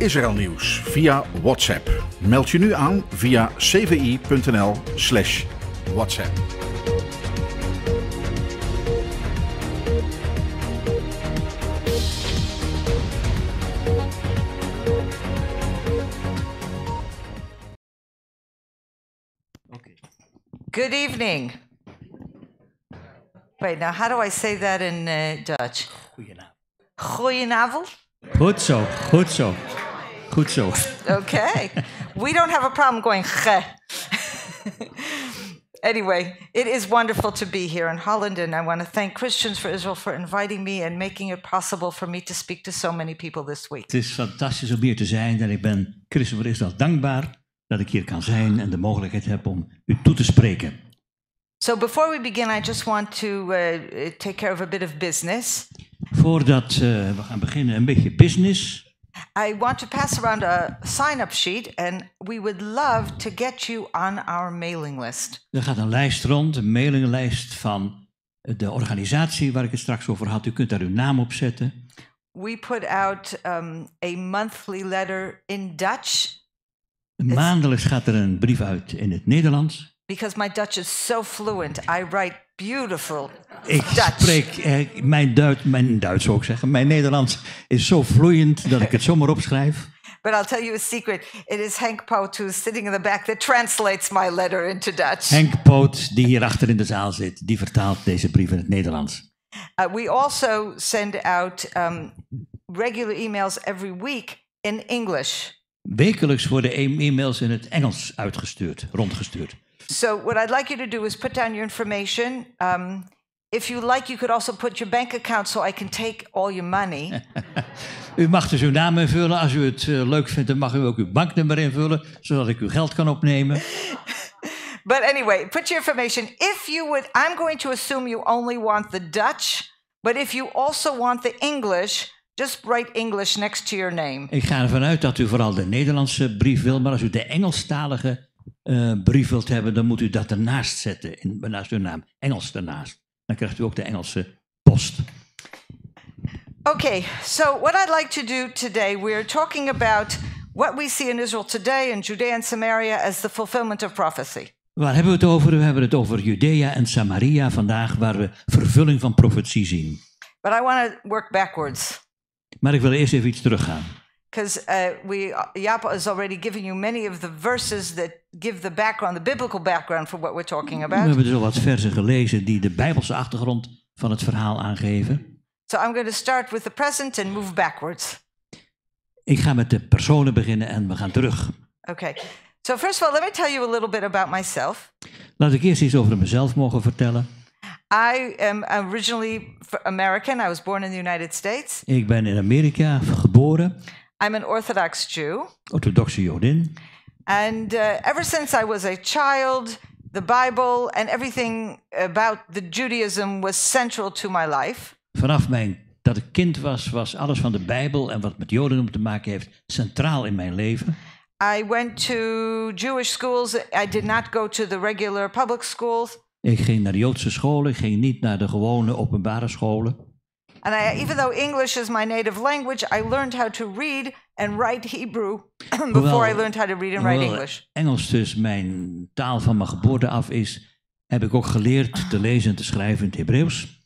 Israëlnieuws nieuws via WhatsApp. Meld je nu aan via cvi.nl/slash WhatsApp. Good evening. Wait, now how do I say that in uh, Dutch? Goedenavond. Goedenavond. Goed zo, goed zo. Goed zo. okay. We don't have a problem going anyway, it is wonderful to be here in Holland, and I want to thank Christians for Israel for inviting me and making it possible for me to speak to so many people this week. Het is fantastisch om hier te zijn en ik ben Christen voor Israël dankbaar dat ik hier kan zijn en de mogelijkheid heb om u toe te spreken. So before we begin, I just want to uh, take care of a bit of business. Voordat eh, we gaan beginnen, een beetje business. I want to pass around a sign-up sheet and we would love to get you on our mailing list. Er gaat een lijst rond, een mailinglijst van eh, de organisatie waar ik het straks over had. U kunt daar uw naam op zetten. We put out um, a monthly letter in Dutch. Maandelijks gaat er een brief uit in het Nederlands. Because my Dutch is so fluent, I write Beautiful. Ik spreek eh, mijn, Duits, mijn Duits ook zeggen. Mijn Nederlands is zo vloeiend dat ik het zomaar opschrijf. But I'll tell you a secret. It is Henk Poot who's sitting in the back that translates my letter into Dutch. Henk Poot, die hier achter in de zaal zit, die vertaalt deze brief in het Nederlands. Uh, we also send out um, regular emails every week in English. Wekelijks worden e-mails in het Engels uitgestuurd, rondgestuurd. So what I'd like you to do is put down your information. Um, if you like, you could also put your bank account so I can take all your money. u mag dus uw naam invullen. Als u het uh, leuk vindt, dan mag u ook uw banknummer invullen, zodat ik uw geld kan opnemen. But anyway, put your information. If you would, I'm going to assume you only want the Dutch, but if you also want the English, just write English next to your name. Ik ga ervan uit dat u vooral de Nederlandse brief wil, maar als u de Engelstalige uh, brief wilt hebben, dan moet u dat ernaast zetten, in, naast uw naam. Engels ernaast. Dan krijgt u ook de Engelse post. Okay, so what I'd like to do today, we're talking about what we see in Israel today in Judea and Samaria as the fulfillment of prophecy. Waar hebben we het over? We hebben het over Judea en Samaria vandaag, waar we vervulling van profetie zien. But I want to work backwards. Maar ik wil eerst even iets teruggaan because uh, we Yapa uh, has already given you many of the verses that give the background, the biblical background for what we're talking about. We hebben dus al wat versen gelezen die de bijbelse achtergrond van het verhaal aangeven. So I'm going to start with the present and move backwards. Ik ga met de personen beginnen en we gaan terug. Okay. So first of all, let me tell you a little bit about myself. Laat ik eerst iets over mezelf mogen vertellen. I am originally American. I was born in the United States. Ik ben in Amerika geboren. I'm an Orthodox Jew. Orthodoxe Jodin. And uh, ever since I was a child, the Bible and everything about the Judaism was central to my life. Vanaf mijn dat ik kind was, was alles van de Bijbel en wat met Jodendom te maken heeft centraal in mijn leven. I went to Jewish schools. I did not go to the regular public schools. Ik ging naar Joodse scholen, ik ging niet naar de gewone openbare scholen. And I, even though English is my native language, I learned how to read and write Hebrew before hoewel, I learned how to read and write English. Engels dus mijn taal van mijn geboorte af is, heb ik ook geleerd te lezen en te schrijven in het Hebreeuws.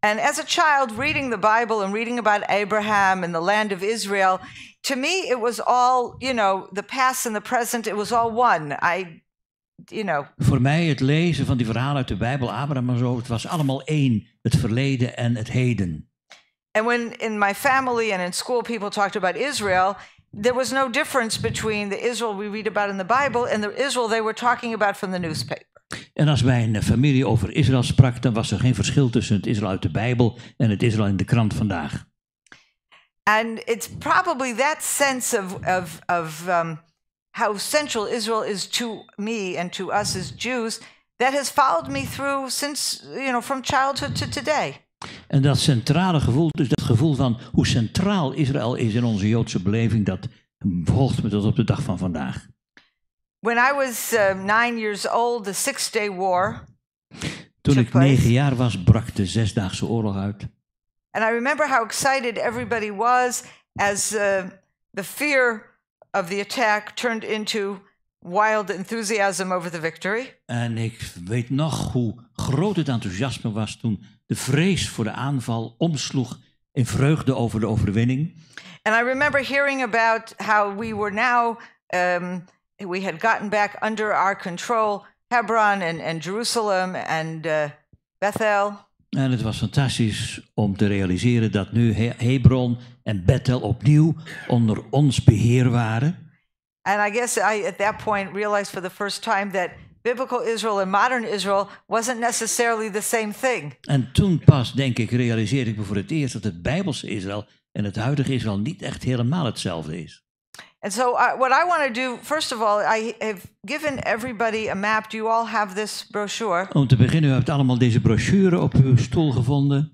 And as a child, reading the Bible and reading about Abraham and the land of Israel, to me, it was all, you know, the past and the present, it was all one. I, you know. Voor mij, het lezen van die verhalen uit de Bijbel, Abraham en zo, het was allemaal één. Het verleden en het heden. And when in my family and in school people talked about Israel, there was no difference between the Israel we read about in the Bible and the Israel they were talking about from the newspaper. En als mijn familie over Israël sprak, dan was er geen verschil tussen het Israël uit de Bijbel en het Israël in de krant vandaag. And it's probably that sense of of of um, how central Israel is to me and to us as Jews that has followed me through since you know from childhood to today. En dat centrale gevoel, dus dat gevoel van hoe centraal Israël is in onze Joodse beleving, dat volgt me tot op de dag van vandaag. When I was uh, nine years old, the Six-Day War. Toen ik negen jaar was, brak de zesdaagse oorlog uit. And I remember how excited everybody was as uh, the fear of the attack turned into wild enthusiasm over the victory. En ik weet nog hoe groot het enthousiasme was toen de vrees voor de aanval omsloeg in vreugde over de overwinning. And I remember hearing about how we were now um, we had gotten back under our control Hebron and, and Jerusalem and uh, Bethel. En het was fantastisch om te realiseren dat nu Hebron en Bethel opnieuw onder ons beheer waren. And I guess I, at that point, realized for the first time that biblical Israel and modern Israel wasn't necessarily the same thing. En toen pas, denk ik, realiseerde ik me voor het eerst dat het Bijbelse Israël en het huidige Israël niet echt helemaal hetzelfde is. And so, uh, what I want to do, first of all, I have given everybody a map. Do you all have this brochure? Om te beginnen, u hebt allemaal deze brochure op uw stoel gevonden.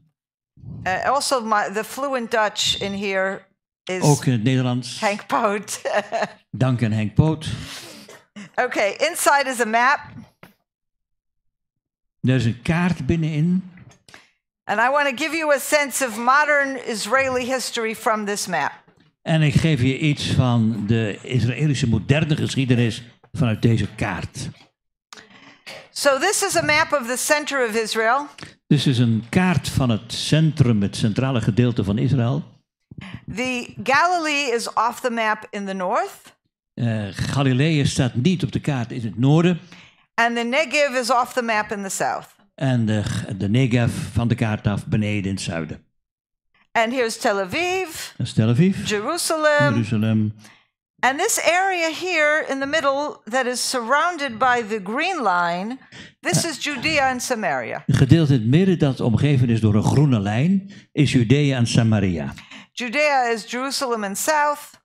Uh, also, my, the fluent Dutch in here is... Ook in het Nederlands. Henk Poot. Dank aan Henk Poot. Oké, okay, inside is a map. Er is een kaart binnenin. And I want to give you a sense of modern Israeli history from this map. En ik geef je iets van de Israëlische moderne geschiedenis vanuit deze kaart. So this is a map of the center of Israel. Dit is een kaart van het centrum, het centrale gedeelte van Israël. The Galilee is off the map in the north. Uh, Galilea staat niet op de kaart in het noorden. And the Negev is off the map in the south. En de, de Negev van de kaart af beneden in het zuiden. And here's Tel Aviv. Dat is Tel Aviv. Jerusalem. Jerusalem. And this area here in the middle that is surrounded by the green line, this eh. is Judea and Samaria. Een gedeelte in het midden dat omgeven is door een groene lijn, is Judea en Samaria. Judea is Jerusalem in south.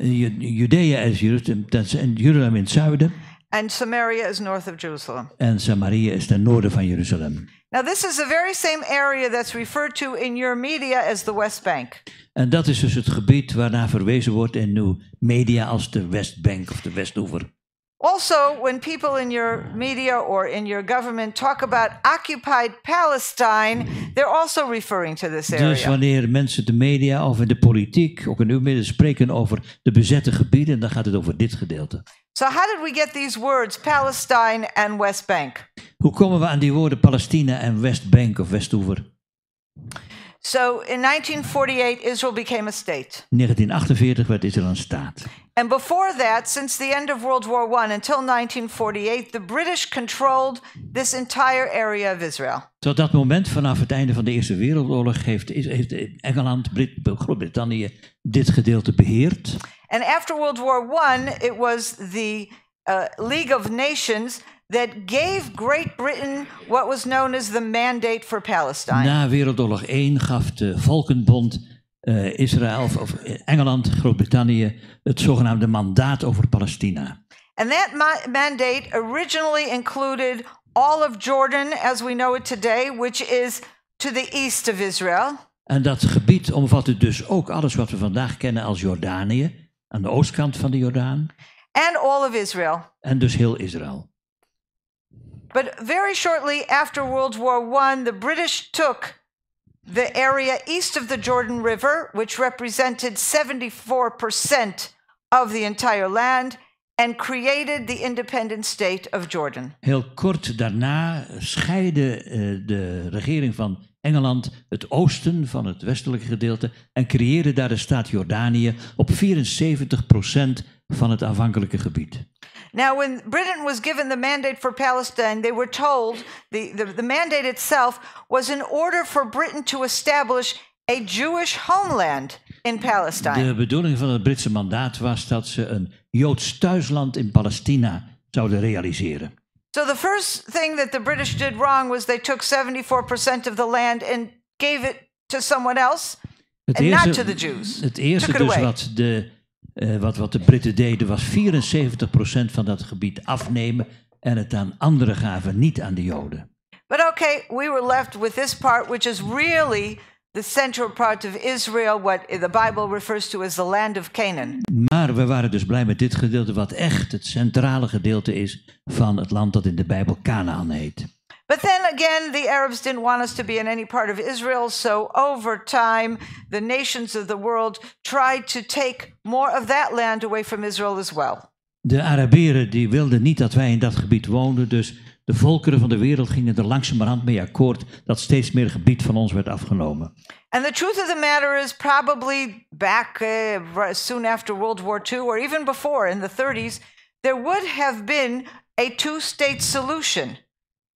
Judea is that's dat Jerusalem in zuiden. And Samaria is north of Jerusalem. And Samaria is ten noorden van Jerusalem. Now this is the very same area that's referred to in your media as the West Bank. And dat is dus het gebied waarnaar verwezen wordt in uw media als de West Bank of de Westoever. Also, when people in your media or in your government talk about occupied Palestine, they're also referring to this area. Dus wanneer mensen de media of in de politiek, ook in midden, spreken over de bezette gebieden, dan gaat het over dit gedeelte. So how did we get these words, Palestine and West Bank? Hoe komen we aan die woorden Palestina en Westbank of Westoever? So in 1948 Israel became a state. 1948 werd Israël een staat. And before that, since the end of World War I until 1948, the British controlled this entire area of Israel. Tot dat moment vanaf het einde van de Eerste Wereldoorlog heeft, heeft Engeland, Brit, Groot-Brittannië dit gedeelte beheerd. And after World War I, it was the uh, League of Nations that gave Great Britain what was known as the mandate for Palestine. Na Wereldoorlog 1 gaf de Volkenbond uh, eh, Israël of eh, Engeland, Groot-Brittannië het zogenaamde mandaat over Palestina. And that mandate originally included all of Jordan as we know it today, which is to the east of Israel. En dat gebied omvatte dus ook alles wat we vandaag kennen als Jordanië, aan de oostkant van de Jordaan. And all of Israel. En dus heel Israël. But very shortly after World War I, the British took the area east of the Jordan River, which represented 74% of the entire land, and created the independent state of Jordan. Heel kort daarna scheidde uh, de regering van Engeland het oosten van het westelijke gedeelte en creëerde daar de staat Jordanië op 74% van het aanvankelijke gebied. Now, when Britain was given the mandate for Palestine, they were told the, the, the mandate itself was in order for Britain to establish a Jewish homeland in Palestine. The bedoeling van het Britse mandaat was dat ze een Joods thuisland in Palestina zouden realiseren. So the first thing that the British did wrong was they took 74% of the land and gave it to someone else het and eerste, not to the Jews. Het eerste dus wat de Eh, wat, wat de Britten deden was 74% van dat gebied afnemen en het aan anderen gaven, niet aan de Joden. But okay, we were left with this part, which is really the central part of Israel, what the Bible refers to as the land of Canaan. Maar we waren dus blij met dit gedeelte, wat echt het centrale gedeelte is van het land dat in de Bijbel Canaan heet. But then again, the Arabs didn't want us to be in any part of Israel, so over time, the nations of the world tried to take more of that land away from Israel as well. De Arabieren die wilden niet dat wij in dat gebied woonden, dus de volkeren van de wereld gingen er langzamerhand mee akkoord dat steeds meer gebied van ons werd afgenomen. And the truth of the matter is probably back uh, soon after World War II or even before in the 30s there would have been a two-state solution.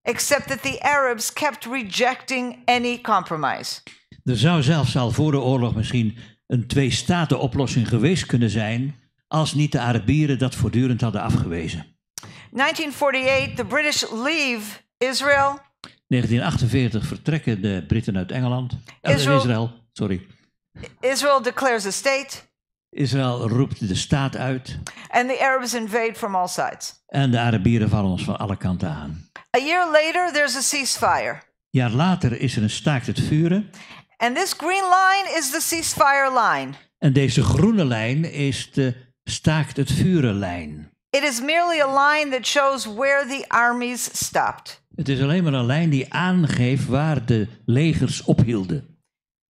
except that the Arabs kept rejecting any compromise. Er zou zelfs al voor de oorlog misschien een twee-staten-oplossing geweest kunnen zijn als niet de Arabieren dat voortdurend hadden afgewezen. 1948, the British leave Israel. 1948 vertrekken de Britten uit Engeland. Eh, Israel, Israël, sorry. Israel declares a state. Israël roept de staat uit. And the Arabs invade from all sides. En de Arabieren vallen ons van alle kanten aan. A year later there's a ceasefire. Jaar later is er een staakt het vuren. And this green line is the ceasefire line. En deze groene lijn is de staakt het vuren lijn. It is merely a line that shows where the armies stopped. Het is alleen maar een lijn die aangeeft waar de legers ophielden.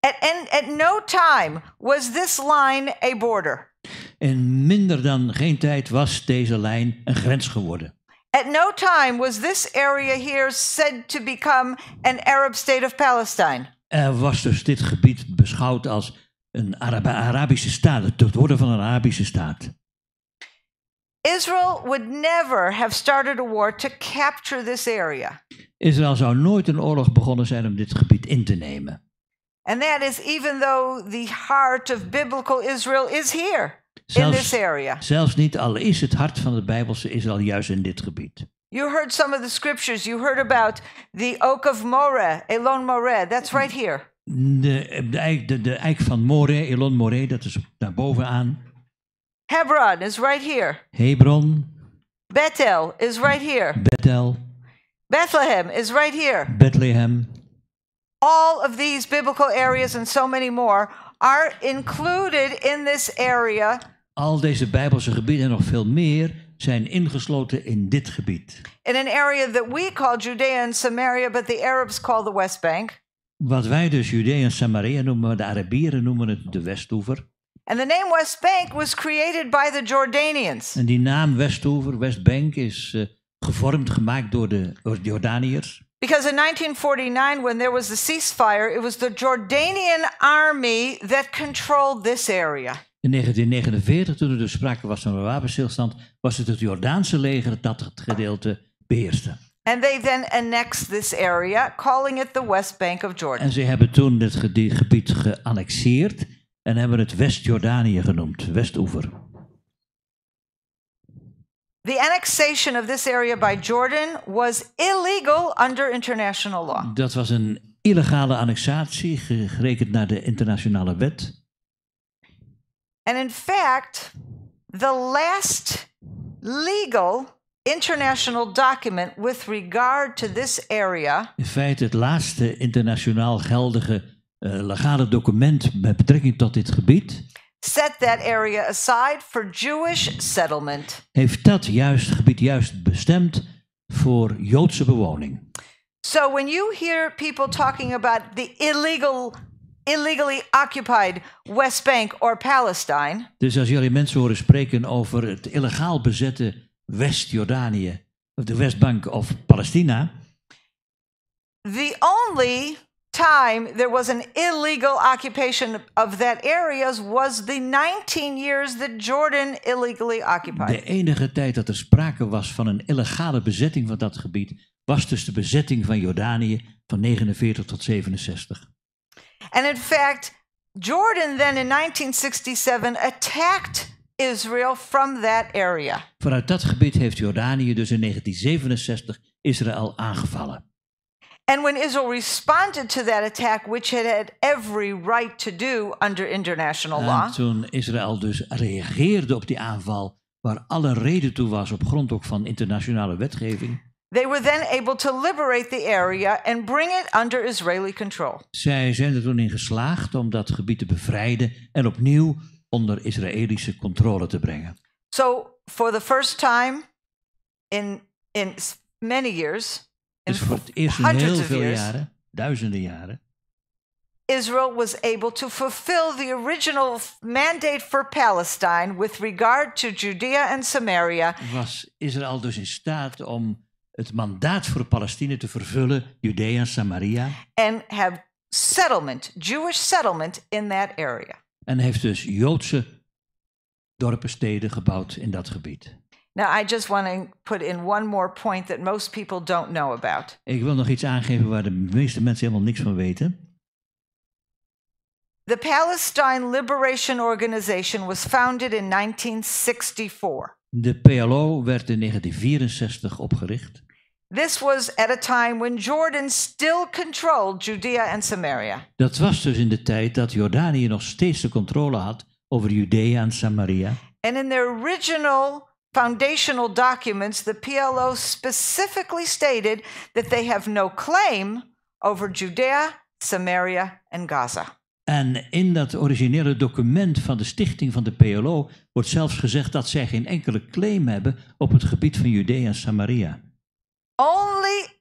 At, and, at no time was this line a border. En minder dan geen tijd was deze lijn een grens geworden. At no time was this area here said to become an Arab state of Palestine. Er was dus dit gebied beschouwd als een Arabische staat, het worden van een Arabische staat. Israel would never have started a war to capture this area. Israël zou nooit een oorlog begonnen zijn om dit gebied in te nemen. And that is even though the heart of biblical Israel is here. Zelfs, in this area. Zelfs niet al is het hart van de Bijbelse is al juist in dit gebied. You heard some of the scriptures. You heard about the oak of Moreh, Elon Moreh. That's right here. De, de, eik, de, de eik van Moreh, Elon Moreh, dat is daar bovenaan. Hebron is right here. Hebron. Bethel is right here. Bethel. Bethlehem is right here. Bethlehem. All of these biblical areas and so many more are included in this area Al deze Bijbelse gebieden en nog veel meer zijn ingesloten in dit gebied. In an area that we call Judea and Samaria, but the Arabs call the West Bank. Wat wij dus Judea en Samaria noemen, de Arabieren noemen het de Westoever. And the name West Bank was created by the Jordanians. En die naam Westoever, Westbank, is eh, gevormd gemaakt door de Jordaniërs. Because in 1949, when there was the ceasefire, it was the Jordanian army that controlled this area. In 1949, toen er dus sprake was van een wapenstilstand, was het het Jordaanse leger dat het gedeelte beheerste. And they annexed this area, calling it the West Bank of Jordan. En ze hebben toen dit gebied geannexeerd en hebben het West-Jordanië genoemd, Westoever. The annexation of this area by Jordan was illegal under international law. Dat was een illegale annexatie, gerekend naar de internationale wet. And in fact, the last legal international document with regard to this area. In feite het laatste internationaal geldige uh, legale document met betrekking tot dit gebied. Set that area aside for Jewish settlement. Heeft dat juist gebied juist bestemd voor Joodse bewoning. So when you hear people talking about the illegal illegally occupied West Bank or Palestine. Dus als jullie mensen horen spreken over het illegaal bezette West-Jordanië of de Westbank of Palestina. The only time there was an illegal occupation of that areas was the 19 years that Jordan illegally occupied. De enige tijd dat er sprake was van een illegale bezetting van dat gebied was dus de bezetting van Jordanië van 49 tot 67. And in fact, Jordan then in 1967 attacked Israel from that area. Vanuit dat gebied heeft Jordanië dus in 1967 Israël aangevallen. And when Israel responded to that attack, which it had every right to do under international law. En toen Israël dus reageerde op die aanval, waar alle reden toe was op grond ook van internationale wetgeving. They were then able to liberate the area and bring it under Israeli control. Zij zijn er toen in geslaagd om dat gebied te bevrijden en opnieuw onder Israëlische controle te brengen. So for the first time in in many years, in dus voor het eerst in heel veel years, jaren, duizenden jaren, Israel was able to fulfill the original mandate for Palestine with regard to Judea and Samaria. Was Israël dus in staat om het mandaat voor Palestina te vervullen, Judea, Samaria. And have settlement, Jewish settlement in that area. En heeft dus Joodse dorpen, steden gebouwd in dat gebied. Now I just want to put in one more point that most people don't know about. Ik wil nog iets aangeven waar de meeste mensen helemaal niks van weten. The Palestine Liberation Organization was founded in 1964. De PLO werd in 1964 opgericht. This was at a time when Jordan still controlled Judea and Samaria. Dat was dus in de tijd dat Jordanië nog steeds de controle had over Judea en Samaria. And in their original foundational documents, the PLO specifically stated that they have no claim over Judea, Samaria and Gaza. En in dat originele document van de stichting van de PLO wordt zelfs gezegd dat zij geen enkele claim hebben op het gebied van Judea en Samaria. Only,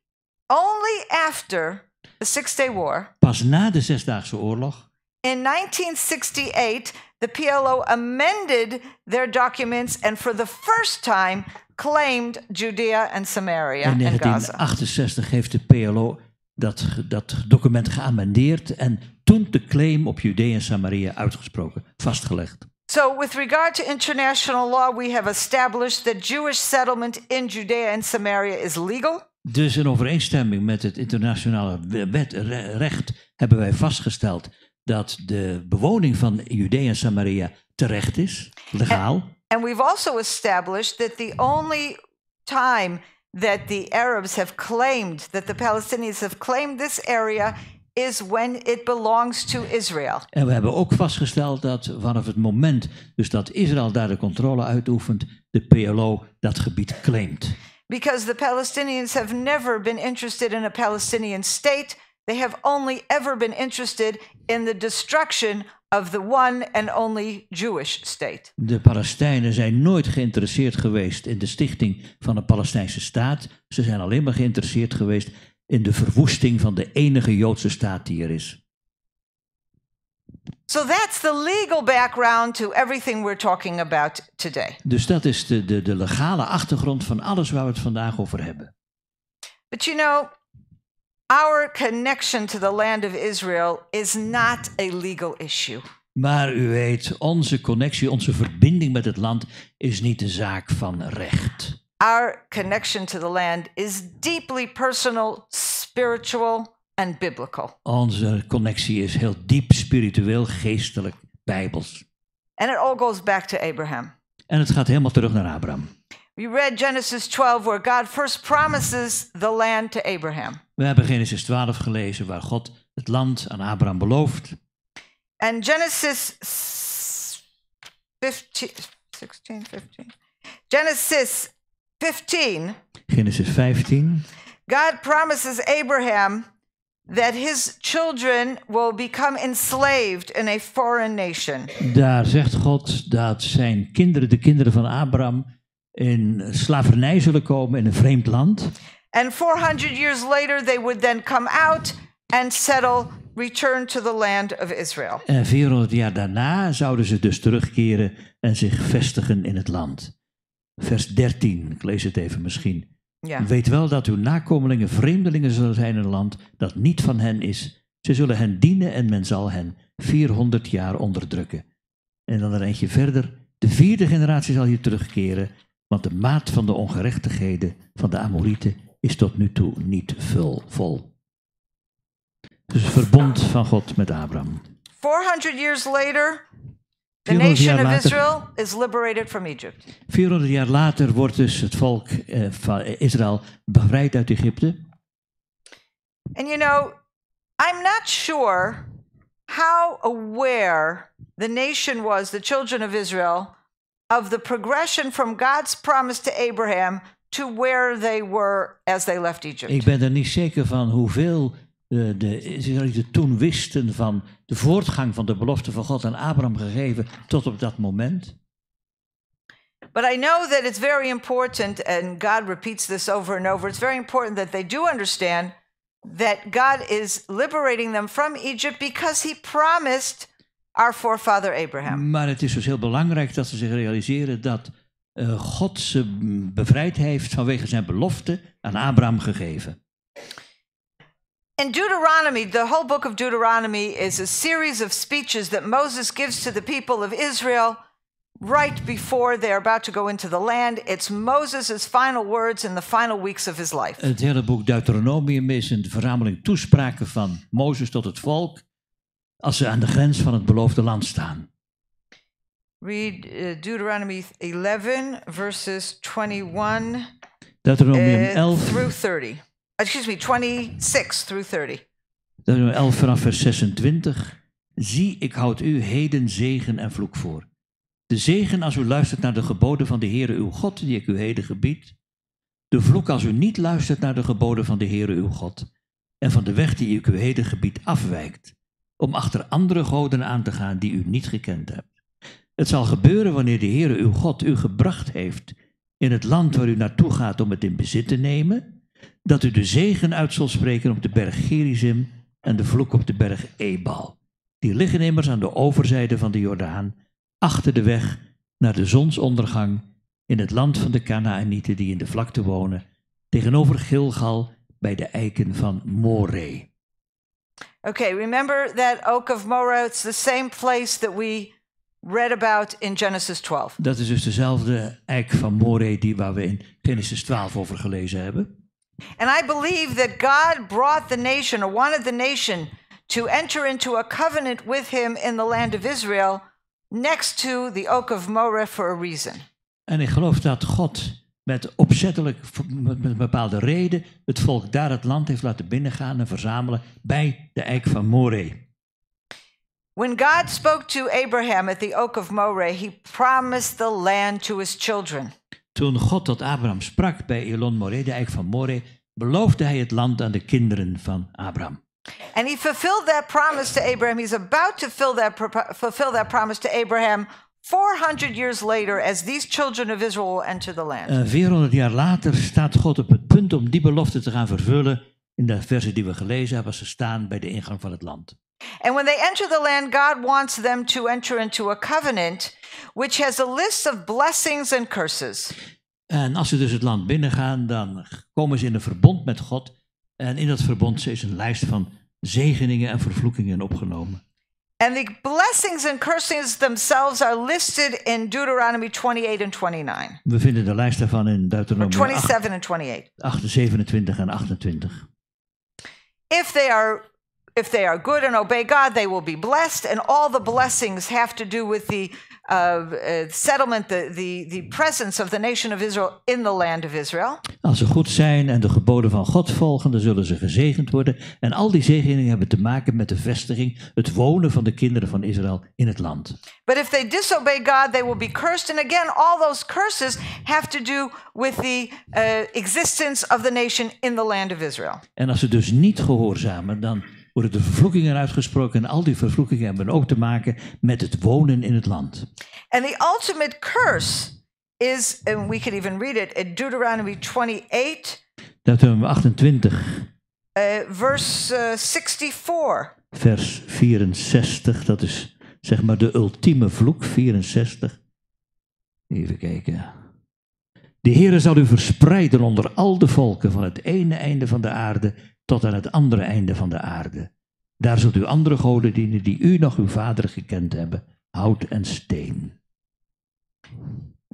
only after the Six Day War. Pas na de Zesdaagse Oorlog. In 1968, the PLO amended their documents and for the first time claimed Judea and Samaria. In 1968 heeft de PLO dat, dat document geamendeerd en toen de claim op Judea en Samaria uitgesproken, vastgelegd. So, with regard to international law, we have established that Jewish settlement in Judea and Samaria is legal. Dus in overeenstemming met het internationale wet, recht hebben wij vastgesteld dat de bewoning van Judea en Samaria terecht is, legaal. And, and we've also established that the only time that the Arabs have claimed, that the Palestinians have claimed this area is when it belongs to Israel. En we hebben ook vastgesteld dat vanaf het moment dus dat Israël daar de controle uitoefent, de PLO dat gebied claimt. Because the Palestinians have never been interested in a Palestinian state. They have only ever been interested in the destruction of the one and only Jewish state. De Palestijnen zijn nooit geïnteresseerd geweest in de stichting van een Palestijnse staat. Ze zijn alleen maar geïnteresseerd geweest in de verwoesting van de enige Joodse staat die er is. So that's the legal background to everything we're talking about today. Dus dat is de, de, de legale achtergrond van alles waar we het vandaag over hebben. But you know, our connection to the land of Israel is not a legal issue. Maar u weet, onze connectie, onze verbinding met het land is niet een zaak van recht. Our connection to the land is deeply personal, spiritual and biblical. Onze connectie is heel diep spiritueel, geestelijk, bijbels. And it all goes back to Abraham. En het gaat helemaal terug naar Abraham. We read Genesis 12 where God first promises the land to Abraham. We hebben Genesis 12 gelezen waar God het land aan Abraham belooft. And Genesis 15, 16, 15. Genesis 15. Genesis 15. God promises Abraham that his children will become enslaved in a foreign nation. Daar zegt God dat zijn kinderen, de kinderen van Abraham, in slavernij zullen komen in een vreemd land. And 400 years later they would then come out and settle return to the land of Israel. En 400 jaar daarna zouden ze dus terugkeren en zich vestigen in het land vers 13. Ik lees het even misschien. Ja. Weet wel dat uw nakomelingen vreemdelingen zullen zijn in een land dat niet van hen is. Ze zullen hen dienen en men zal hen 400 jaar onderdrukken. En dan er eentje verder. De vierde generatie zal hier terugkeren, want de maat van de ongerechtigheden van de Amorieten is tot nu toe niet vol. vol. Dus verbond van God met Abraham. 400 years later, The nation of later, Israel is liberated from Egypt. 400 jaar later wordt dus het volk eh, van Israël bevrijd uit Egypte. And you know, I'm not sure how aware the nation was, the children of Israel, of the progression from God's promise to Abraham to where they were as they left Egypt. Ik ben er niet zeker van hoeveel Eh, de, de Israëlieten toen wisten van de voortgang van de belofte van God aan Abraham gegeven tot op dat moment. But I know that it's very important, and God repeats this over and over. It's very important that they do understand that God is liberating them from Egypt because He promised our forefather Abraham. Maar het is dus heel belangrijk dat ze zich realiseren dat uh, God ze bevrijd heeft vanwege zijn belofte aan Abraham gegeven. In Deuteronomy, the whole book of Deuteronomy is a series of speeches that Moses gives to the people of Israel right before they're about to go into the land. It's Moses' final words in the final weeks of his life. Het hele boek Deuteronomium is een verzameling toespraken van Mozes tot het volk als ze aan de grens van het beloofde land staan. Read uh, Deuteronomy 11 verses 21 Deuteronomium eh, 11 through 30. excuse me, 26 through 30. Dan 11 vanaf vers 26. Zie, ik houd u heden zegen en vloek voor. De zegen als u luistert naar de geboden van de Heere uw God, die ik u heden gebied. De vloek als u niet luistert naar de geboden van de Heere uw God en van de weg die ik u heden gebied afwijkt, om achter andere goden aan te gaan die u niet gekend hebt. Het zal gebeuren wanneer de Heere uw God u gebracht heeft in het land waar u naartoe gaat om het in bezit te nemen, dat u de zegen uit zult spreken op de berg Gerizim en de vloek op de berg Ebal. Die liggen immers aan de overzijde van de Jordaan, achter de weg naar de zonsondergang in het land van de Canaanieten die in de vlakte wonen, tegenover Gilgal bij de eiken van More. Okay, remember that oak of Moreh, it's the same place that we read about in Genesis 12. Dat is dus dezelfde eik van More, die waar we in Genesis 12 over gelezen hebben. And I believe that God brought the nation or wanted the nation to enter into a covenant with him in the land of Israel next to the oak of Moreh for a reason. En ik geloof dat God met opzettelijk, met een bepaalde reden, het volk daar het land heeft laten binnengaan en verzamelen bij de eik van Moreh. When God spoke to Abraham at the oak of Moreh, he promised the land to his children. Toen God tot Abraham sprak bij Elon Moredeijk van More, beloofde hij het land aan de kinderen van Abraham. And he fulfilled that promise to Abraham. He's about to fill that, fulfill that promise to Abraham 400 years later as these children of Israel will enter the land. Uh, eh, 400 jaar later staat God op het punt om die belofte te gaan vervullen in de versen die we gelezen hebben, ze staan bij de ingang van het land. And when they enter the land, God wants them to enter into a covenant which has a list of blessings and curses. En als ze dus het land binnengaan, dan komen ze in een verbond met God. En in dat verbond is een lijst van zegeningen en vervloekingen opgenomen. And the blessings and curses themselves are listed in Deuteronomy 28 and 29. We vinden de lijst daarvan in Deuteronomy 27 8, and 28. 8, 27 en 28. If they are if they are good and obey God, they will be blessed. And all the blessings have to do with the uh, uh, settlement, the, the, the presence of the nation of Israel in the land of Israel. Als ze goed zijn en de geboden van God volgen, dan zullen ze gezegend worden. En al die zegeningen hebben te maken met de vestiging, het wonen van de kinderen van Israël in het land. But if they disobey God, they will be cursed. And again, all those curses have to do with the uh, existence of the nation in the land of Israel. En als ze dus niet gehoorzamen, dan worden de vervloekingen uitgesproken. En al die vervloekingen hebben ook te maken met het wonen in het land. And the ultimate curse is, and we can even read it, in Deuteronomy 28. Deuteronomy 28. Uh, verse uh, 64. Vers 64, dat is zeg maar de ultieme vloek, 64. Even kijken. De Heere zal u verspreiden onder al de volken van het ene einde van de aarde tot aan het andere einde van de aarde. Daar zult u andere goden dienen die u nog uw vader gekend hebben, hout en steen.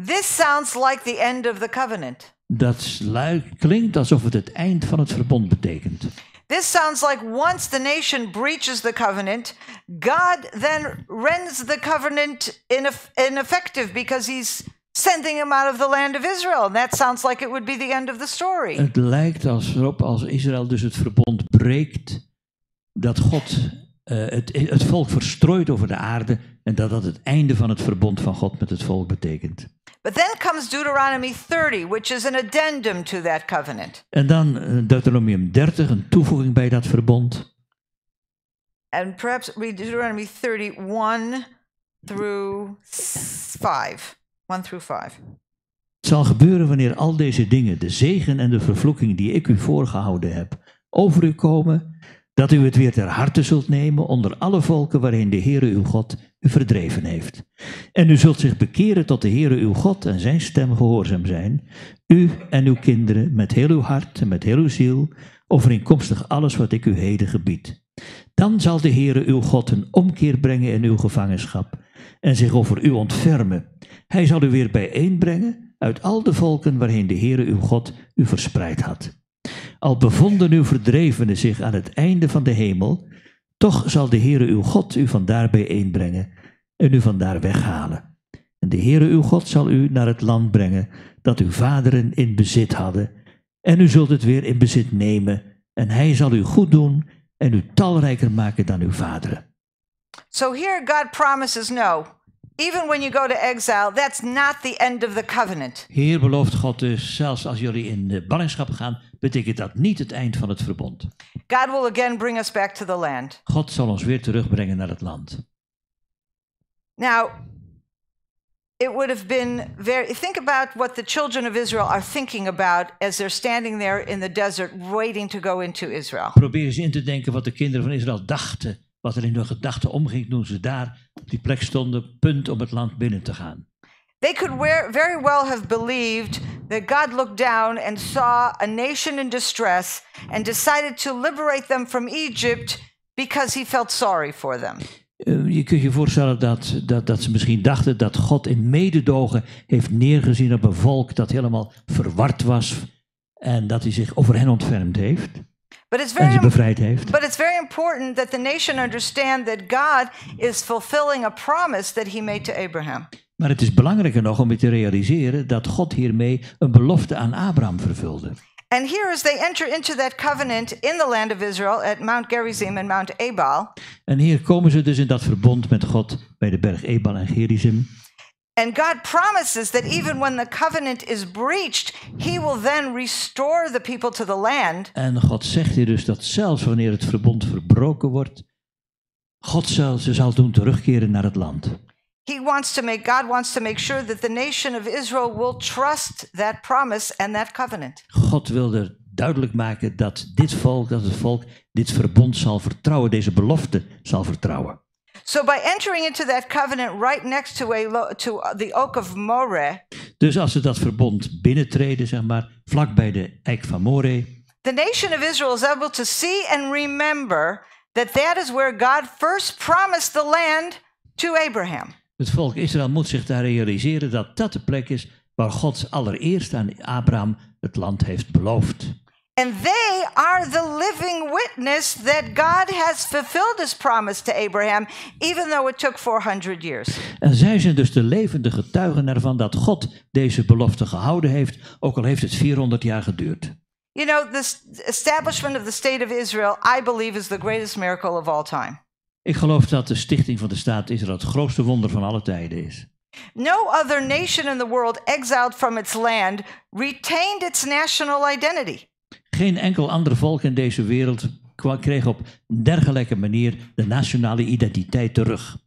This sounds like the end of the covenant. Dat klinkt alsof het het eind van het verbond betekent. This sounds like once the nation breaches the covenant, God then rends the covenant ineffective because he's sending him out of the land of Israel. And that sounds like it would be the end of the story. Het lijkt als erop als Israël dus het verbond breekt dat God uh, het, het volk verstrooit over de aarde en dat dat het einde van het verbond van God met het volk betekent. But then comes Deuteronomy 30, which is an addendum to that covenant. En dan eh, Deuteronomium 30, een toevoeging bij dat verbond. And perhaps read Deuteronomy 31 through 5. 1 through 5. Het zal gebeuren wanneer al deze dingen, de zegen en de vervloeking die ik u voorgehouden heb, over u komen, dat u het weer ter harte zult nemen onder alle volken waarin de Heere uw God u verdreven heeft. En u zult zich bekeren tot de Heere uw God en zijn stem gehoorzaam zijn, u en uw kinderen met heel uw hart en met heel uw ziel, overeenkomstig alles wat ik u heden gebied. Dan zal de Heere uw God een omkeer brengen in uw gevangenschap en zich over u ontfermen hij zal u weer bijeenbrengen uit al de volken waarheen de Heere uw God u verspreid had. Al bevonden uw verdrevenen zich aan het einde van de hemel, toch zal de Heere uw God u vandaar bijeenbrengen en u vandaar weghalen. En de Heere uw God zal u naar het land brengen dat uw vaderen in bezit hadden, en u zult het weer in bezit nemen, en hij zal u goed doen en u talrijker maken dan uw vaderen. So here God promises no. Even when you go to exile, that's not the end of the covenant. Hier belooft God dus, zelfs als jullie in de ballingschap gaan, betekent dat niet het eind van het verbond. God will again bring us back to the land. God zal ons weer terugbrengen naar het land. Now, it would have been very think about what the children of Israel are thinking about as they're standing there in the desert waiting to go into Israel. Probeer eens in te denken wat de kinderen van Israël dachten wat er in hun gedachten omging toen ze daar op die plek stonden, punt om het land binnen te gaan. They could very well have believed that God looked down and saw a nation in distress and decided to liberate them from Egypt because he felt sorry for them. Eh, je kunt je voorstellen dat, dat, dat ze misschien dachten dat God in mededogen heeft neergezien op een volk dat helemaal verward was en dat hij zich over hen ontfermd heeft. But it's very, en ze bevrijd heeft. But it's very important that the nation understand that God is fulfilling a promise that he made to Abraham. Maar het is belangrijker nog om je te realiseren dat God hiermee een belofte aan Abraham vervulde. And here as they enter into that covenant in the land of Israel at Mount Gerizim and Mount Ebal. En hier komen ze dus in dat verbond met God bij de berg Ebal en Gerizim. And God promises that even when the covenant is breached, he will then restore the people to the land. En God zegt hier dus dat zelfs wanneer het verbond verbroken wordt, God zal ze zal doen terugkeren naar het land. He wants to make God wants to make sure that the nation of Israel will trust that promise and that covenant. God wil er duidelijk maken dat dit volk, dat het volk dit verbond zal vertrouwen, deze belofte zal vertrouwen. So by entering into that covenant right next to, a, to uh, the oak of Moreh. Dus als ze dat verbond binnentreden, zeg maar, vlak bij de eik van Moreh. The nation of Israel is able to see and remember that that is where God first promised the land to Abraham. Het volk Israël moet zich daar realiseren dat dat de plek is waar God allereerst aan Abraham het land heeft beloofd. And they are the living witness that God has fulfilled his promise to Abraham, even though it took 400 years. En zij zijn dus de levende getuigen ervan dat God deze belofte gehouden heeft, ook al heeft het 400 jaar geduurd. You know, the establishment of the state of Israel, I believe, is the greatest miracle of all time. Ik geloof dat de stichting van de staat Israël het grootste wonder van alle tijden is. No other nation in the world exiled from its land retained its national identity. Geen enkel ander volk in deze wereld kreeg op dergelijke manier de nationale identiteit terug.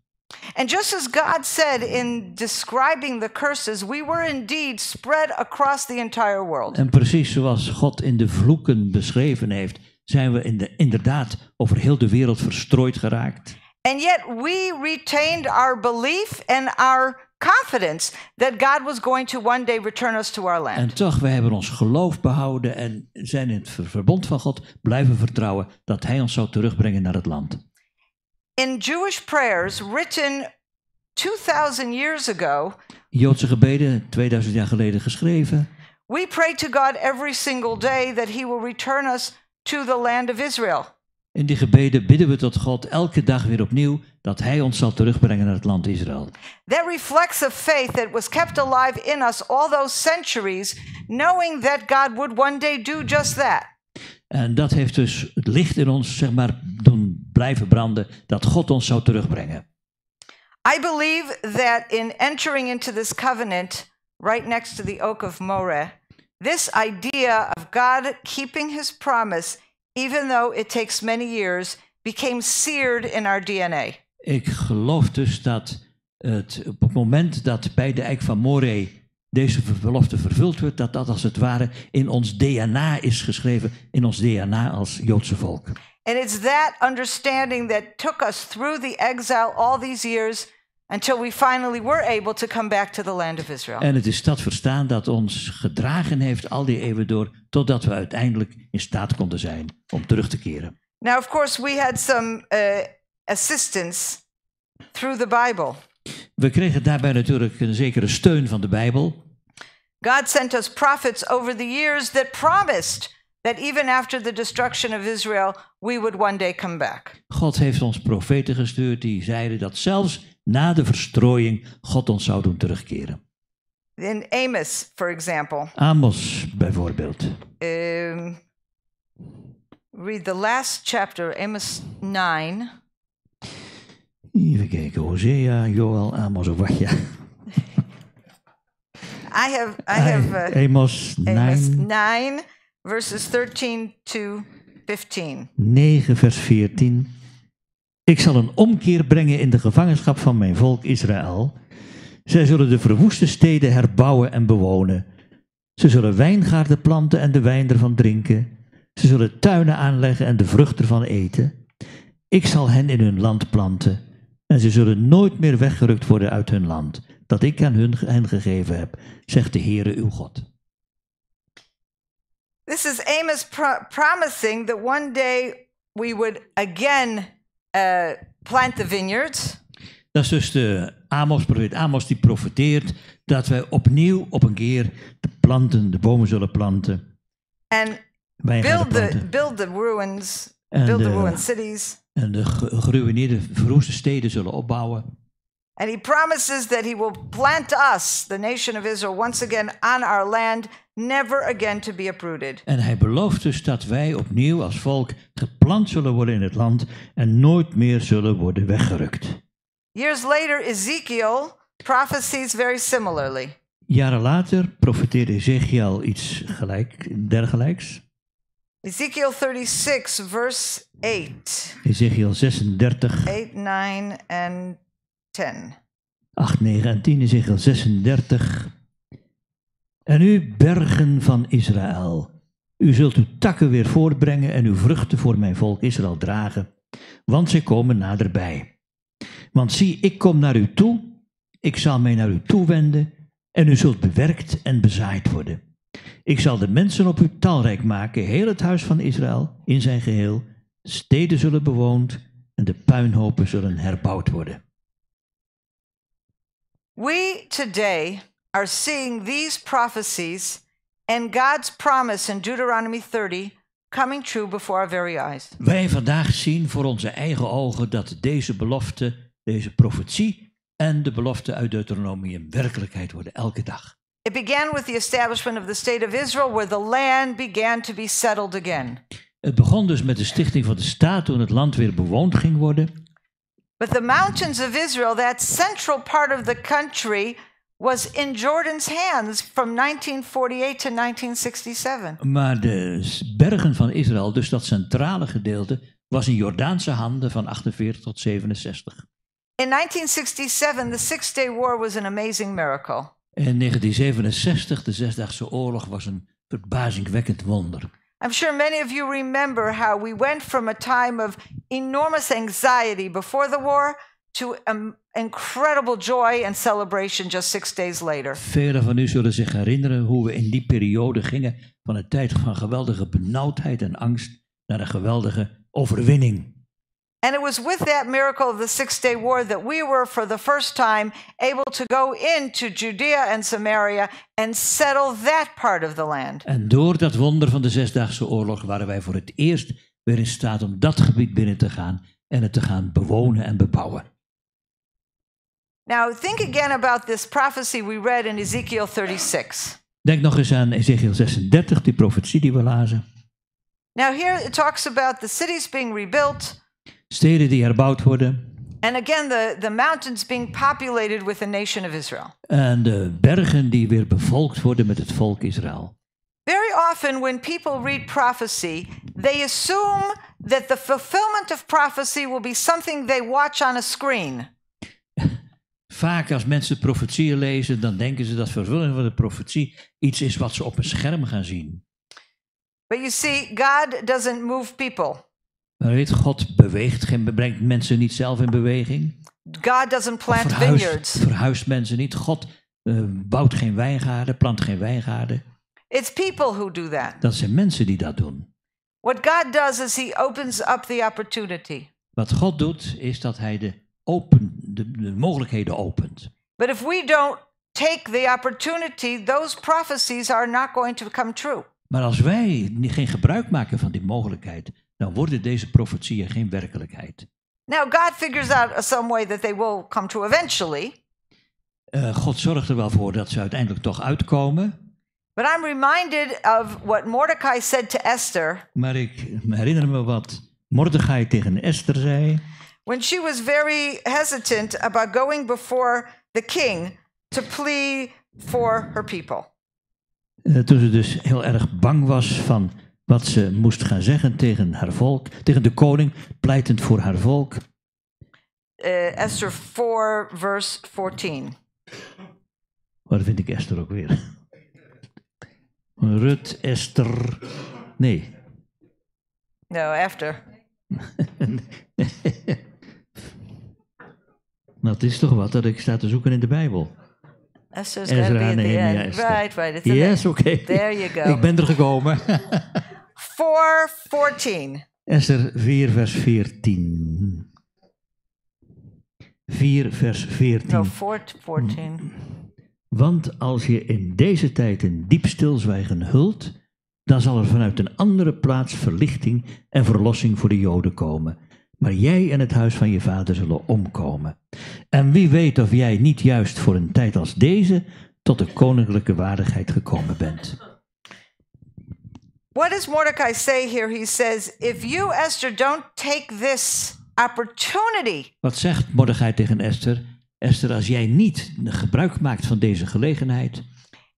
And just as God said in describing the curses, we were indeed spread across the entire world. En precies zoals God in de vloeken beschreven heeft, zijn we in de, inderdaad over heel de wereld verstrooid geraakt. And yet we retained our belief and our confidence that God was going to one day return us to our land. En toch, we hebben ons geloof behouden en zijn in het verbond van God blijven vertrouwen dat Hij ons zou terugbrengen naar het land. In Jewish prayers written 2000 years ago. Joodse gebeden 2000 jaar geleden geschreven. We pray to God every single day that He will return us to the land of Israel. In die gebeden bidden we tot God elke dag weer opnieuw dat Hij ons zal terugbrengen naar het land Israël. That reflects a faith that was kept alive in us all those centuries, knowing that God would one day do just that. En dat heeft dus het licht in ons, zeg maar, doen blijven branden dat God ons zou terugbrengen. I believe that in entering into this covenant, right next to the oak of Moreh, this idea of God keeping His promise even though it takes many years, became seared in our DNA. Ik geloof dus dat het, op het moment dat bij de eik van Moree deze belofte vervuld wordt, dat dat als het ware in ons DNA is geschreven, in ons DNA als Joodse volk. And it's that understanding that took us through the exile all these years Until we finally were able to come back to the land of Israel. En het is dat verstaan dat ons gedragen heeft al die eeuwen door, totdat we uiteindelijk in staat konden zijn om terug te keren. Now, of course, we had some uh, assistance through the Bible. We kregen daarbij natuurlijk een zekere steun van de Bijbel. God sent us prophets over the years that promised that even after the destruction of Israel, we would one day come back. God heeft ons profeten gestuurd die zeiden dat zelfs na de verstrooiing God ons zou doen terugkeren. In Amos, for example. Amos bijvoorbeeld. Um, read the last chapter, Amos 9. Even kijken, Hosea, Joel, Amos of wat, ja. I have, I have uh, Amos, 9. Amos 9, verses 13 to 15. 9 vers 14 ik zal een omkeer brengen in de gevangenschap van mijn volk Israël. Zij zullen de verwoeste steden herbouwen en bewonen. Ze zullen wijngaarden planten en de wijn ervan drinken. Ze zullen tuinen aanleggen en de vruchten ervan eten. Ik zal hen in hun land planten. En ze zullen nooit meer weggerukt worden uit hun land, dat ik aan hun, hen gegeven heb, zegt de Heere uw God. This is Amos promising that one day we would again eh, plant the vineyards. Dat is dus de Amos profeet. Amos die profeteert dat wij opnieuw op een keer de planten, de bomen zullen planten. And build the, build the ruins, build the ruined cities. En de geruineerde, verroeste steden zullen opbouwen. And he promises that he will plant us, the nation of Israel, once again on our land never again to be uprooted. En hij belooft dus dat wij opnieuw als volk geplant zullen worden in het land en nooit meer zullen worden weggerukt. Years later, Ezekiel prophesies very similarly. Jaren later profeteerde Ezekiel iets gelijk, dergelijks. Ezekiel 36, vers 8. Ezekiel 36. 8, 9 en 10. 8, 9 en 10. Ezekiel 36, en u, bergen van Israël, u zult uw takken weer voortbrengen en uw vruchten voor mijn volk Israël dragen, want zij komen naderbij. Want zie, ik kom naar u toe, ik zal mij naar u toewenden, en u zult bewerkt en bezaaid worden. Ik zal de mensen op u talrijk maken, heel het huis van Israël in zijn geheel. steden zullen bewoond en de puinhopen zullen herbouwd worden. We today are seeing these prophecies and God's promise in Deuteronomy 30 coming true before our very eyes. Wij vandaag zien voor onze eigen ogen dat deze belofte, deze profetie en de belofte uit Deuteronomium werkelijkheid worden elke dag. It began with the establishment of the state of Israel where the land began to be settled again. Het begon dus met de stichting van de staat toen het land weer bewoond ging worden. But the mountains of Israel, that central part of the country, was in Jordan's hands from 1948 to 1967. Maar de bergen van Israël, dus dat centrale gedeelte, was in Jordaanse handen van 48 tot 67. In 1967, the Six-Day War was an amazing miracle. In 1967, de Zesdaagse Oorlog was een verbazingwekkend wonder. I'm sure many of you remember how we went from a time of enormous anxiety before the war to an incredible joy and celebration just six days later. Velen van u zullen zich herinneren hoe we in die periode gingen van een tijd van geweldige benauwdheid en angst naar een geweldige overwinning. And it was with that miracle of the six-day war that we were for the first time able to go into Judea and Samaria and settle that part of the land. En door dat wonder van de zesdaagse oorlog waren wij voor het eerst weer in staat om dat gebied binnen te gaan en het te gaan bewonen en bebouwen. Now think again about this prophecy we read in Ezekiel 36. Denk nog eens aan Ezekiel 36, die profetie die we lazen. Now here it talks about the cities being rebuilt. Steden die herbouwd worden. And again the, the mountains being populated with the nation of Israel. En de bergen die weer bevolkt worden met het volk Israël. Very often when people read prophecy, they assume that the fulfillment of prophecy will be something they watch on a screen. Vaak als mensen profetieën lezen, dan denken ze dat vervulling van de profetie iets is wat ze op een scherm gaan zien. But you see, God doesn't move people. Maar weet, God beweegt geen, brengt mensen niet zelf in beweging. God doesn't plant verhuist, vineyards. Verhuist mensen niet. God eh, bouwt geen wijngaarden, plant geen wijngaarden. It's people who do that. Dat zijn mensen die dat doen. What God does is he opens up the opportunity. Wat God doet is dat hij de open de, de mogelijkheden opent. But if we don't take the opportunity, those prophecies are not going to come true. Maar als wij geen gebruik maken van die mogelijkheid, dan worden deze profetieën geen werkelijkheid. Now God figures out some way that they will come true eventually. Uh, God zorgt er wel voor dat ze uiteindelijk toch uitkomen. But I'm reminded of what Mordecai said to Esther. Maar ik herinner me wat Mordechai tegen Esther zei. When she was very hesitant about going before the king to plead for her people. Uh, toen ze dus heel erg bang was van wat ze moest gaan zeggen tegen haar volk, tegen de koning, pleitend voor haar volk. Uh, Esther 4, vers 14. Waar vind ik Esther ook weer? Rut, Esther. Nee. No, after. dat is toch wat dat ik sta te zoeken in de Bijbel. Ezra, be Right, right. It's yes, oké. Okay. There you go. ik ben er gekomen. 4:14. Esther 4 vers 14. 4 vers 14. No, 14. Want als je in deze tijd een diep stilzwijgen hult dan zal er vanuit een andere plaats verlichting en verlossing voor de Joden komen. Maar jij en het huis van je vader zullen omkomen. En wie weet of jij niet juist voor een tijd als deze tot de koninklijke waardigheid gekomen bent. What is Mordecai say here? He says, if you Esther don't take this opportunity. Wat zegt Mordecai tegen Esther? Esther, als jij niet gebruik maakt van deze gelegenheid.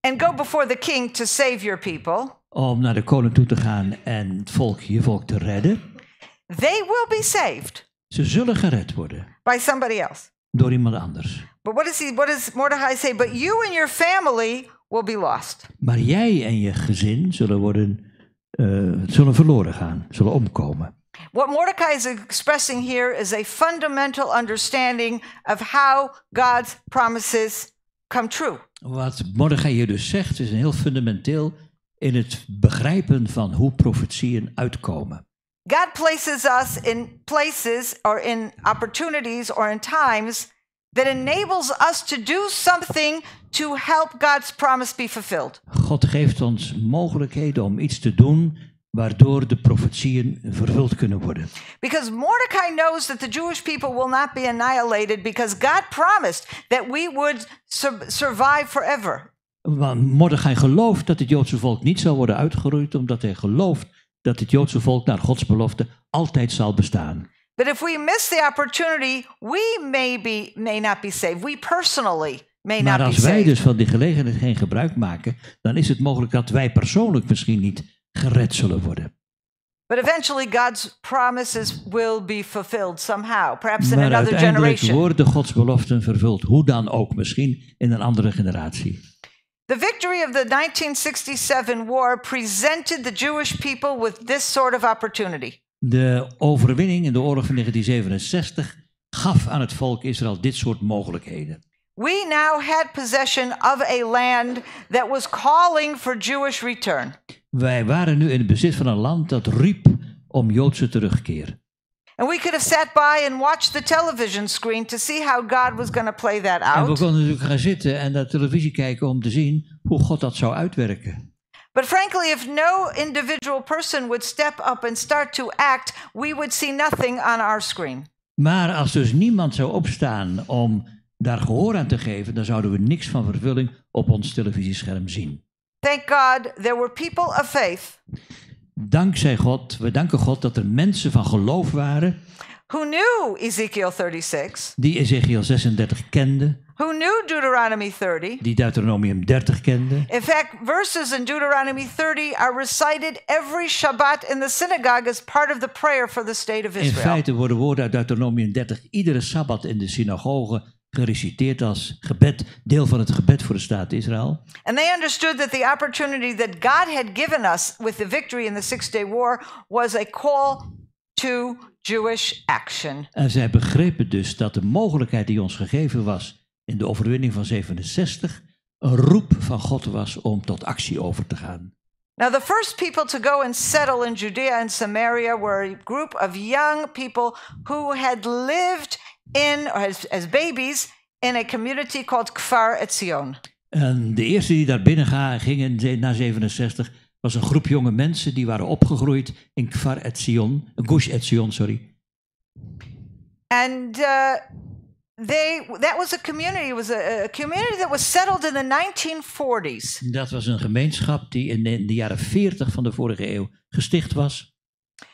And go before the king to save your people om naar de koning toe te gaan en het volk, je volk te redden. They will be saved. Ze zullen gered worden. By somebody else. Door iemand anders. But what is he, what does Mordecai say? But you and your family will be lost. Maar jij en je gezin zullen worden, uh, zullen verloren gaan, zullen omkomen. What Mordecai is expressing here is a fundamental understanding of how God's promises come true. Wat Mordecai hier dus zegt is een heel fundamenteel in het begrijpen van hoe profetieën uitkomen. God places us in places or in opportunities or in times that enables us to do something to help God's promise be fulfilled. God geeft ons mogelijkheden om iets te doen waardoor de profetieën vervuld kunnen worden. Because Mordecai knows that the Jewish people will not be annihilated because God promised that we would survive forever. Want Mordechai gelooft dat het Joodse volk niet zal worden uitgeroeid, omdat hij gelooft dat het Joodse volk naar Gods belofte altijd zal bestaan. But if we miss the opportunity, we may, be, may not be saved. We personally may not maar als wij dus van die gelegenheid geen gebruik maken, dan is het mogelijk dat wij persoonlijk misschien niet gered zullen worden. But eventually God's promises will be fulfilled somehow, perhaps in maar another generation. Maar uiteindelijk worden Gods beloften vervuld, hoe dan ook, misschien in een andere generatie. The victory of the 1967 war presented the Jewish people with this sort of opportunity. De overwinning in de oorlog van 1967 gaf aan het volk Israël dit soort mogelijkheden. We now had possession of a land that was calling for Jewish return. Wij waren nu in het bezit van een land dat riep om Joodse terugkeer. And we could have sat by and watched the television screen to see how God was going to play that out. En we konden natuurlijk gaan zitten en naar televisie kijken om te zien hoe God dat zou uitwerken. But frankly, if no individual person would step up and start to act, we would see nothing on our screen. Maar als dus niemand zou opstaan om daar gehoor aan te geven, dan zouden we niks van vervulling op ons televisiescherm zien. Thank God there were people of faith dankzij God, we danken God dat er mensen van geloof waren. Who knew Ezekiel 36? Die Ezekiel 36 kende. Who knew Deuteronomy 30? Die Deuteronomium 30 kende. In fact, verses in Deuteronomy 30 are recited every Shabbat in the synagogue as part of the prayer for the state of Israel. In feite worden woorden uit Deuteronomium 30 iedere Sabbat in de synagoge gereciteerd als gebed, deel van het gebed voor de staat Israël. And they understood that the opportunity that God had given us with the victory in the Six-Day War was a call to Jewish action. En zij begrepen dus dat de mogelijkheid die ons gegeven was in de overwinning van 67 een roep van God was om tot actie over te gaan. Now, the first people to go and settle in Judea and Samaria were a group of young people who had lived in, as, babies in a community called Kfar Etzion. En de eerste die daar binnen ging gingen na 67 was een groep jonge mensen die waren opgegroeid in Kfar Etzion, Gush Etzion, sorry. And uh, they, that was a community, it was a, community that was settled in the 1940s. Dat was een gemeenschap die in de, in de jaren 40 van de vorige eeuw gesticht was.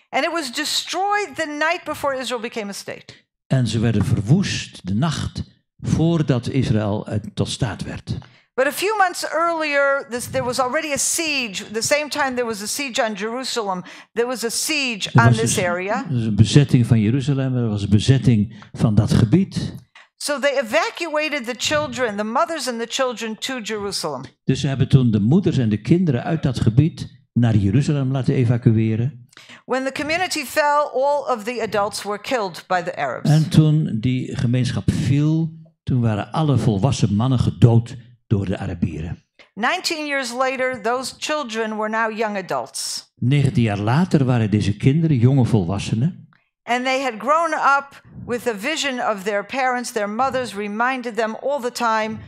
And it was destroyed the night before Israel became a state. En ze werden verwoest de nacht voordat Israël tot staat werd. But a few months earlier, this, there was already a siege. The same time there was a siege on Jerusalem, there was a siege on this dus area. Dus een bezetting van Jeruzalem, er was een bezetting van dat gebied. So they evacuated the children, the mothers and the children to Jerusalem. Dus ze hebben toen de moeders en de kinderen uit dat gebied naar Jeruzalem laten evacueren. When the community fell, all of the adults were killed by the Arabs. En toen die gemeenschap viel, toen waren alle volwassen mannen gedood door de Arabieren. 19 years later, those children were now young adults. 19 jaar later waren deze kinderen jonge volwassenen. And they had grown up with the vision of their parents. Their mothers reminded them all the time,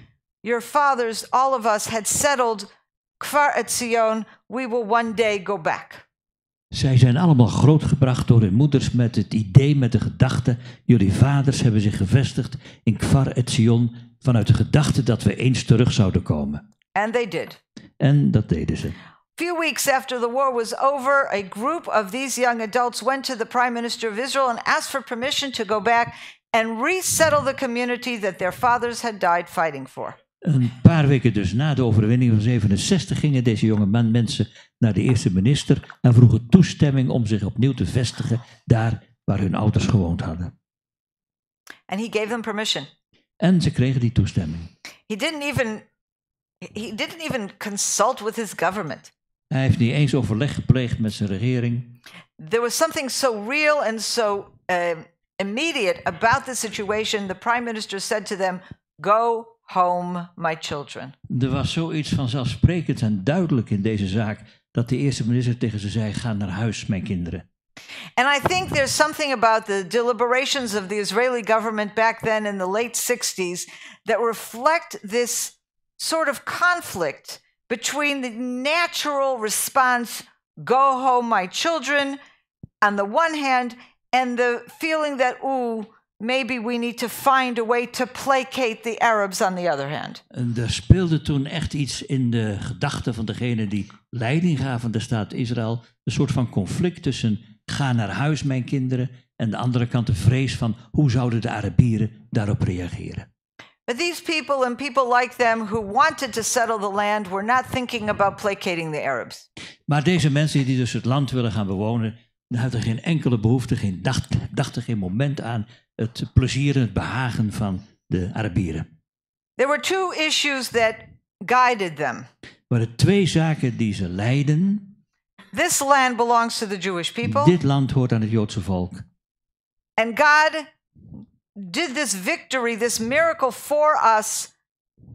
Your fathers, all of us, had settled Kfar Etzion. We will one day go back. Zij zijn allemaal grootgebracht door hun moeders met het idee, met de gedachte, jullie vaders hebben zich gevestigd in Kfar etzion vanuit de gedachte dat we eens terug zouden komen. En dat deden ze. few weeks after the war was over, a group of these young adults went to the Prime Minister of Israel and asked for permission to go back and resettle the community that their fathers had died fighting for. Een paar weken dus na de overwinning van 67 gingen deze jonge man mensen naar de eerste minister en vroegen toestemming om zich opnieuw te vestigen daar waar hun ouders gewoond hadden. En he gave them permission. En ze kregen die toestemming. He didn't even he didn't even consult with his government. Hij heeft niet eens overleg gepleegd met zijn regering. There was something so real and so uh, immediate about the situation. The prime minister said to them, "Go home my children. Er was zoiets vanzelfsprekend en duidelijk in deze zaak dat de eerste minister tegen ze zei: "Ga naar huis, mijn kinderen." And I think there's something about the deliberations of the Israeli government back then in the late 60s that reflect this sort of conflict between the natural response go home my children on the one hand and the feeling that ooh maybe we need to find a way to placate the Arabs on the other hand. En er speelde toen echt iets in de gedachten van degene die leiding gaven van de staat Israël, een soort van conflict tussen ga naar huis mijn kinderen en de andere kant de vrees van hoe zouden de Arabieren daarop reageren. But these people and people like them who wanted to settle the land were not thinking about placating the Arabs. Maar deze mensen die dus het land willen gaan bewonen, hadden geen enkele behoefte, geen dacht, dachten geen moment aan het plezier en het behagen van de Arabieren. There were two issues that guided them. waren twee zaken die ze leidden. This land belongs to the Jewish people. Dit land hoort aan het Joodse volk. And God did this victory, this miracle for us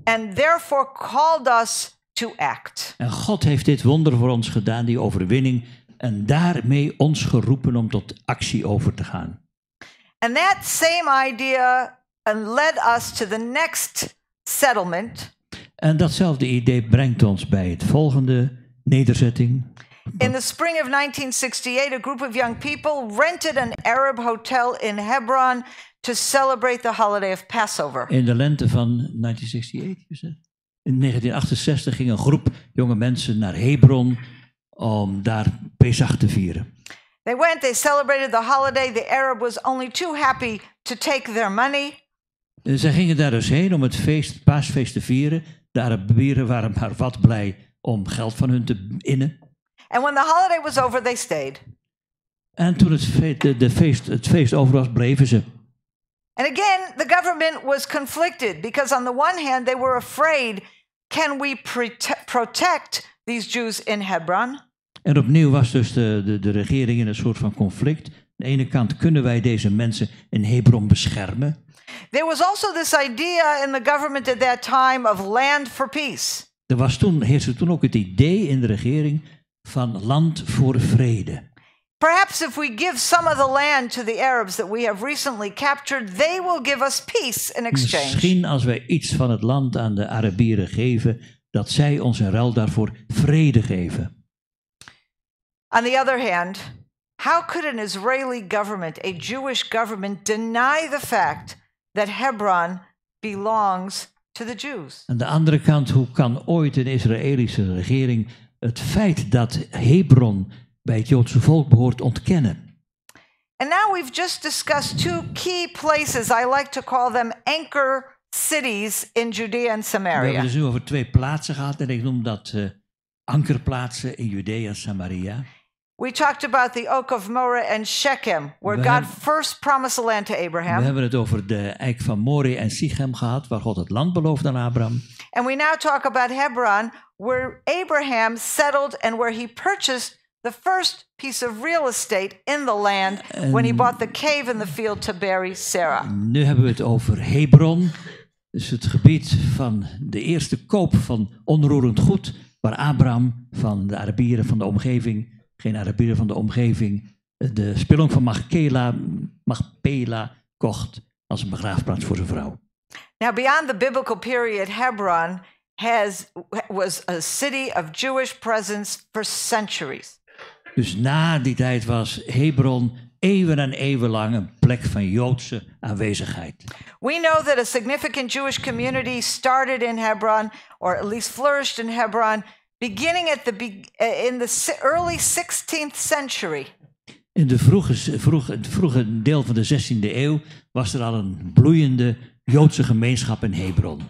and therefore called us to act. En God heeft dit wonder voor ons gedaan, die overwinning en daarmee ons geroepen om tot actie over te gaan. And that same idea uh, led us to the next settlement. En datzelfde idee brengt ons bij het volgende nederzetting. In the spring of 1968, a group of young people rented an Arab hotel in Hebron to celebrate the holiday of Passover. In de lente van 1968, In 1968 ging een groep jonge mensen naar Hebron om daar Pesach te vieren. They went, they celebrated the holiday. The Arab was only too happy to take their money. Ze gingen daar dus heen om het feest, het paasfeest te vieren. De Arabieren waren maar wat blij om geld van hun te innen. And when the holiday was over, they stayed. En toen het feest, de, de feest, het feest over was, bleven ze. And again, the government was conflicted because on the one hand they were afraid, can we protect these Jews in Hebron? En mhm. opnieuw was dus de, de, de regering in een soort van conflict. Aan de ene kant kunnen wij deze mensen in Hebron beschermen. There was also this idea in the government at that time of land for peace. Er was toen, heerste toen ook het idee in de regering van land voor vrede. Perhaps if we give some of the land to the Arabs that we have recently captured, they will give us peace in exchange. Misschien als wij iets van het land aan de Arabieren geven, dat zij ons in ruil daarvoor vrede geven. On the other hand, how could an Israeli government, a Jewish government, deny the fact that Hebron belongs to the Jews? Aan de andere kant, hoe kan ooit een Israëlische regering het feit dat Hebron bij het Joodse volk behoort ontkennen? And now we've just discussed two key places. I like to call them anchor cities in Judea and Samaria. We hebben dus nu over twee plaatsen gehad en ik noem dat uh, ankerplaatsen in Judea en Samaria. We talked about the oak of Moreh and Shechem, where God first promised the land to Abraham. We hebben het over de eik van Moreh en Sichem gehad, waar God het land beloofde aan Abraham. And we now talk about Hebron, where Abraham settled and where he purchased the first piece of real estate in the land when he bought the cave in the field to bury Sarah. Nu hebben we het over Hebron, dus het gebied van de eerste koop van onroerend goed, waar Abraham van de Arabieren van de omgeving geen Arabieren van de omgeving de spilling van Machpela, Machpela kocht als een begraafplaats voor zijn vrouw. Now beyond the biblical period, Hebron has, was a city of Jewish presence for centuries. Dus na die tijd was Hebron eeuwen en eeuwen een plek van Joodse aanwezigheid. We know that a significant Jewish community started in Hebron or at least flourished in Hebron Beginning at the eh, in the early 16th century. In de vroege, vroeg, het vroege deel van de 16e eeuw was er al een bloeiende Joodse gemeenschap in Hebron.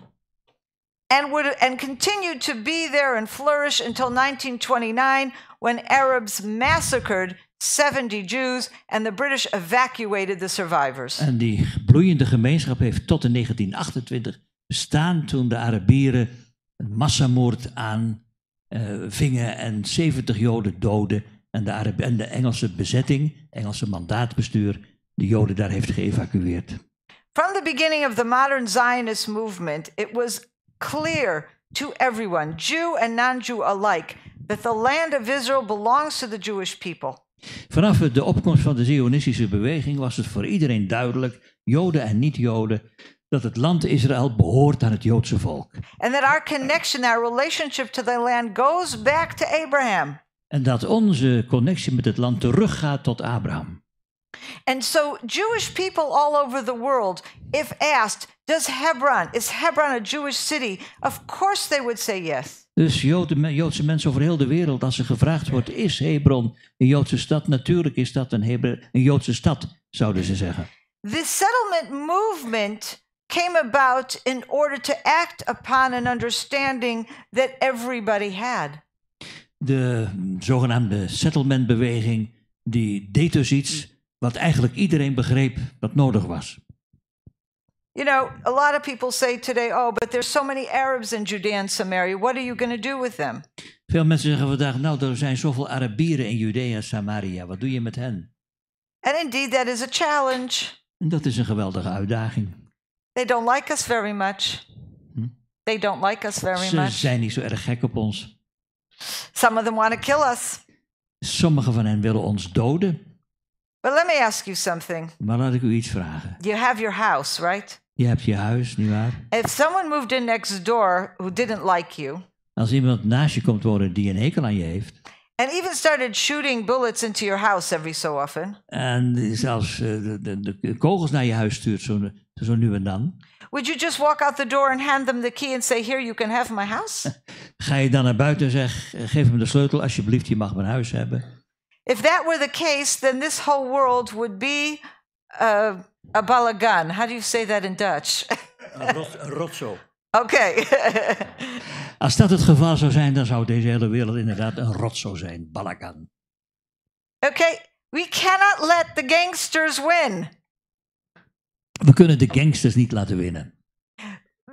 And, would, and continued to be there and flourish until 1929 when Arabs massacred 70 Jews and the British evacuated the survivors. En die bloeiende gemeenschap heeft tot in 1928 bestaan toen de Arabieren een massamoord aan eh, vingen en 70 Joden doden. En de, Arab en de Engelse bezetting, Engelse mandaatbestuur, de Joden daar heeft geëvacueerd. From the beginning of the modern Zionist movement, it was clear to everyone, Jew and non-Jew alike, that the land of Israel belongs to the Jewish people. Vanaf de opkomst van de Zionistische beweging was het voor iedereen duidelijk, Joden en niet-Joden, dat het land Israël behoort aan het Joodse volk. And that our connection, our relationship to the land goes back to Abraham. En dat onze connectie met het land teruggaat tot Abraham. And so Jewish people all over the world, if asked, does Hebron, is Hebron a Jewish city? Of course they would say yes. Dus Joden, Joodse mensen over heel de wereld, als ze gevraagd wordt, is Hebron een Joodse stad? Natuurlijk is dat een, Hebron, een Joodse stad, zouden ze zeggen. The settlement movement came about in order to act upon an understanding that everybody had. De zogenaamde settlementbeweging die deed dus iets wat eigenlijk iedereen begreep dat nodig was. You know, a lot of people say today, oh, but there's so many Arabs in Judea and Samaria. What are you going to do with them? Veel mensen zeggen vandaag, nou, er zijn zoveel Arabieren in Judea en Samaria. Wat doe je met hen? And indeed, that is a challenge. En dat is een geweldige uitdaging. They don't like us very much. Hm? They don't like us very much. Ze zijn niet zo erg gek op ons. Some of them want to kill us. Sommigen van hen willen ons doden. But let me ask you something. Maar laat ik u iets vragen. You have your house, right? Je hebt je huis, nietwaar? If someone moved in next door who didn't like you. Als iemand naast je komt wonen die een hekel aan je heeft. And even started shooting bullets into your house every so often. En zelfs eh, de, de, de kogels naar je huis stuurt zo, zo nu en dan. Would you just walk out the door and hand them the key and say, here you can have my house? Ga je dan naar buiten en zeg, eh, geef hem de sleutel alsjeblieft, je mag mijn huis hebben. If that were the case, then this whole world would be a, uh, a balagan. How do you say that in Dutch? rot, rotzo. Oké. Okay. Als dat het geval zou zijn, dan zou deze hele wereld inderdaad een zo zijn. Balagan. Oké, okay. we cannot let the gangsters win. We kunnen de gangsters niet laten winnen.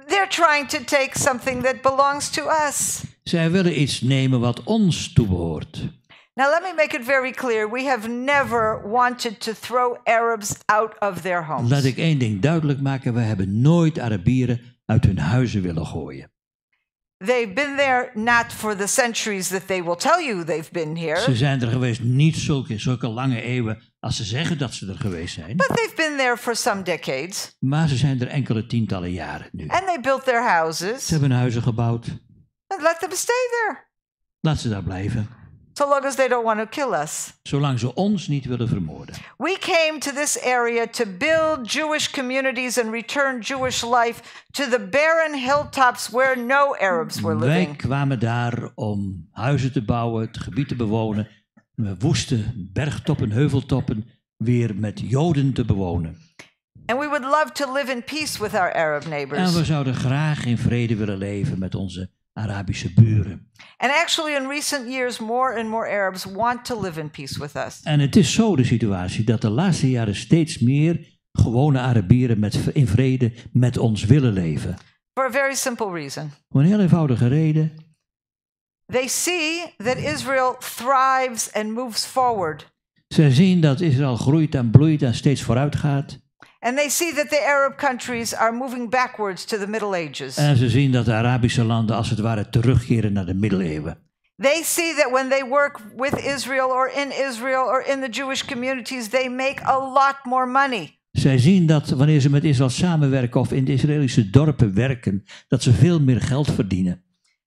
They're trying to take something that belongs to us. Zij willen iets nemen wat ons toebehoort. Now let me make it very clear. We have never wanted to throw Arabs out of their homes. Laat ik één ding duidelijk maken. We hebben nooit Arabieren uit hun huizen willen gooien. They've been there not for the centuries that they will tell you they've been here. Ze zijn er geweest niet zulke, zulke lange eeuwen als ze zeggen dat ze er geweest zijn. But they've been there for some decades. Maar ze zijn er enkele tientallen jaren nu. And they built their houses. Ze hebben huizen gebouwd. And let them stay there. Laat ze daar blijven. So long as they don't want to kill us. Zolang ze ons niet willen vermoorden. We came to this area to build Jewish communities and return Jewish life to the barren hilltops where no Arabs were living. Wij kwamen daar om huizen te bouwen, het gebied te bewonen, woeste bergtoppen, heuveltoppen weer met Joden te bewonen. And we would love to live in peace with our Arab neighbors. En we zouden graag in vrede willen leven met onze Arabische buren. And actually in recent years more and more Arabs want to live in peace with us. En het is zo de situatie dat de laatste jaren steeds meer gewone Arabieren met, in vrede met ons willen leven. For a very simple reason. Om een heel eenvoudige reden. They see that Israel thrives and moves forward. Ze zien dat Israël groeit en bloeit en steeds vooruit gaat. And they see that the Arab countries are moving backwards to the Middle Ages. En ze zien dat de Arabische landen als het ware terugkeren naar de middeleeuwen. They see that when they work with Israel or in Israel or in the Jewish communities, they make a lot more money. Zij zien dat wanneer ze met Israël samenwerken of in de Israëlische dorpen werken, dat ze veel meer geld verdienen.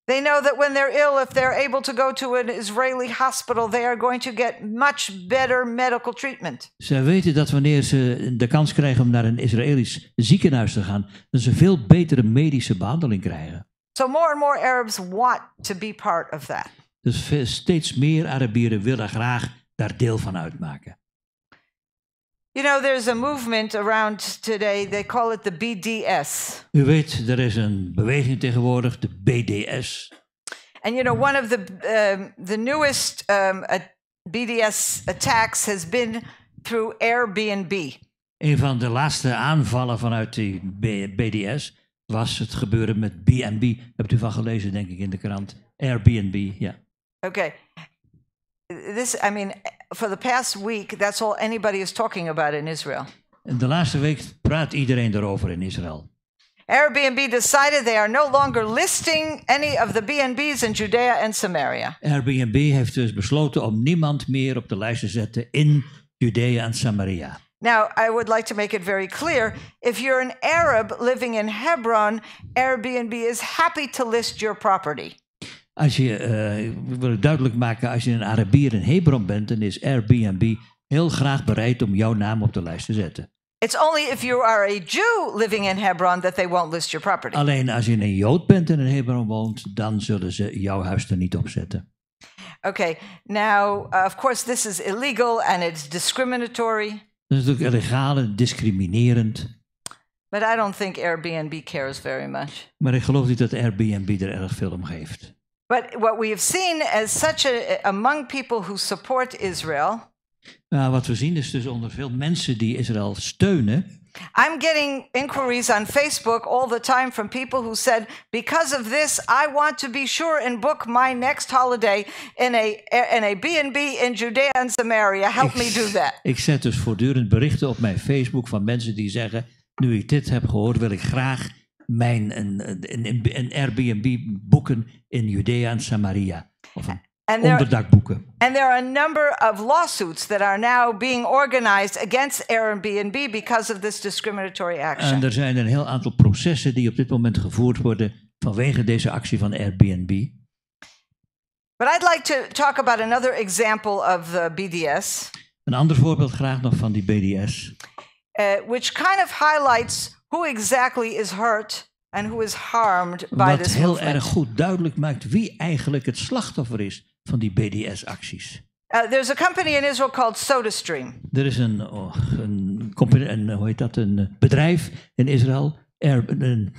They know that when they're ill, if they're able to go to an Israeli hospital, they are going to get much better medical treatment. Ze weten dat wanneer ze de kans krijgen om naar een Israëlisch ziekenhuis te gaan, dat ze veel betere medische behandeling krijgen. So more and more Arabs want to be part of that. Dus steeds meer Arabieren willen graag daar deel van uitmaken. You know, there's a movement around today, they call it the BDS. U weet, er is een beweging tegenwoordig, de BDS. And you know, one of the, um, the newest um, BDS attacks has been through Airbnb. Een van de laatste aanvallen vanuit de BDS was het gebeuren met BNB. Hebt u van gelezen, denk ik, in de krant. Airbnb, ja. Oké. Okay. This, I mean, for the past week, that's all anybody is talking about in Israel. In De laatste week praat iedereen daarover in Israël. Airbnb decided they are no longer listing any of the B&B's in Judea and Samaria. Airbnb heeft dus besloten om niemand meer op de lijst te zetten in Judea en Samaria. Now, I would like to make it very clear if you're an Arab living in Hebron, Airbnb is happy to list your property. Als je, uh, eh, wil het duidelijk maken, als je een Arabier in Hebron bent, dan is Airbnb heel graag bereid om jouw naam op de lijst te zetten. It's only if you are a Jew living in Hebron that they won't list your property. Alleen als je een Jood bent en in Hebron woont, dan zullen ze jouw huis er niet op zetten. Okay, now uh, of course this is illegal and it's discriminatory. Dat is natuurlijk illegaal en discriminerend. But I don't think Airbnb cares very much. Maar ik geloof niet dat Airbnb er erg veel om geeft. But what we have seen as such a, among people who support Israel. Nou, wat we zien is dus onder veel mensen die Israël steunen. I'm getting inquiries on Facebook all the time from people who said, because of this, I want to be sure and book my next holiday in a, in a B&B in Judea and Samaria. Help me do that. Ik zet dus voortdurend berichten op mijn Facebook van mensen die zeggen, nu ik dit heb gehoord, wil ik graag mijn een, een, een Airbnb boeken in Judea en Samaria. Of een And there, and there, are a number of lawsuits that are now being organized against Airbnb because of this discriminatory action. And er zijn een heel aantal processen die op dit moment gevoerd worden vanwege deze actie van Airbnb. But I'd like to talk about another example of the BDS. Een ander voorbeeld graag nog van die BDS. Uh, eh, which kind of highlights who exactly is hurt and who is harmed by Wat this heel erg goed duidelijk maakt wie eigenlijk het slachtoffer is van die BDS-acties. Uh, there's a company in Israel called SodaStream. Er is een, oh, een, een, hoe heet dat, een eh, bedrijf in Israël, er, een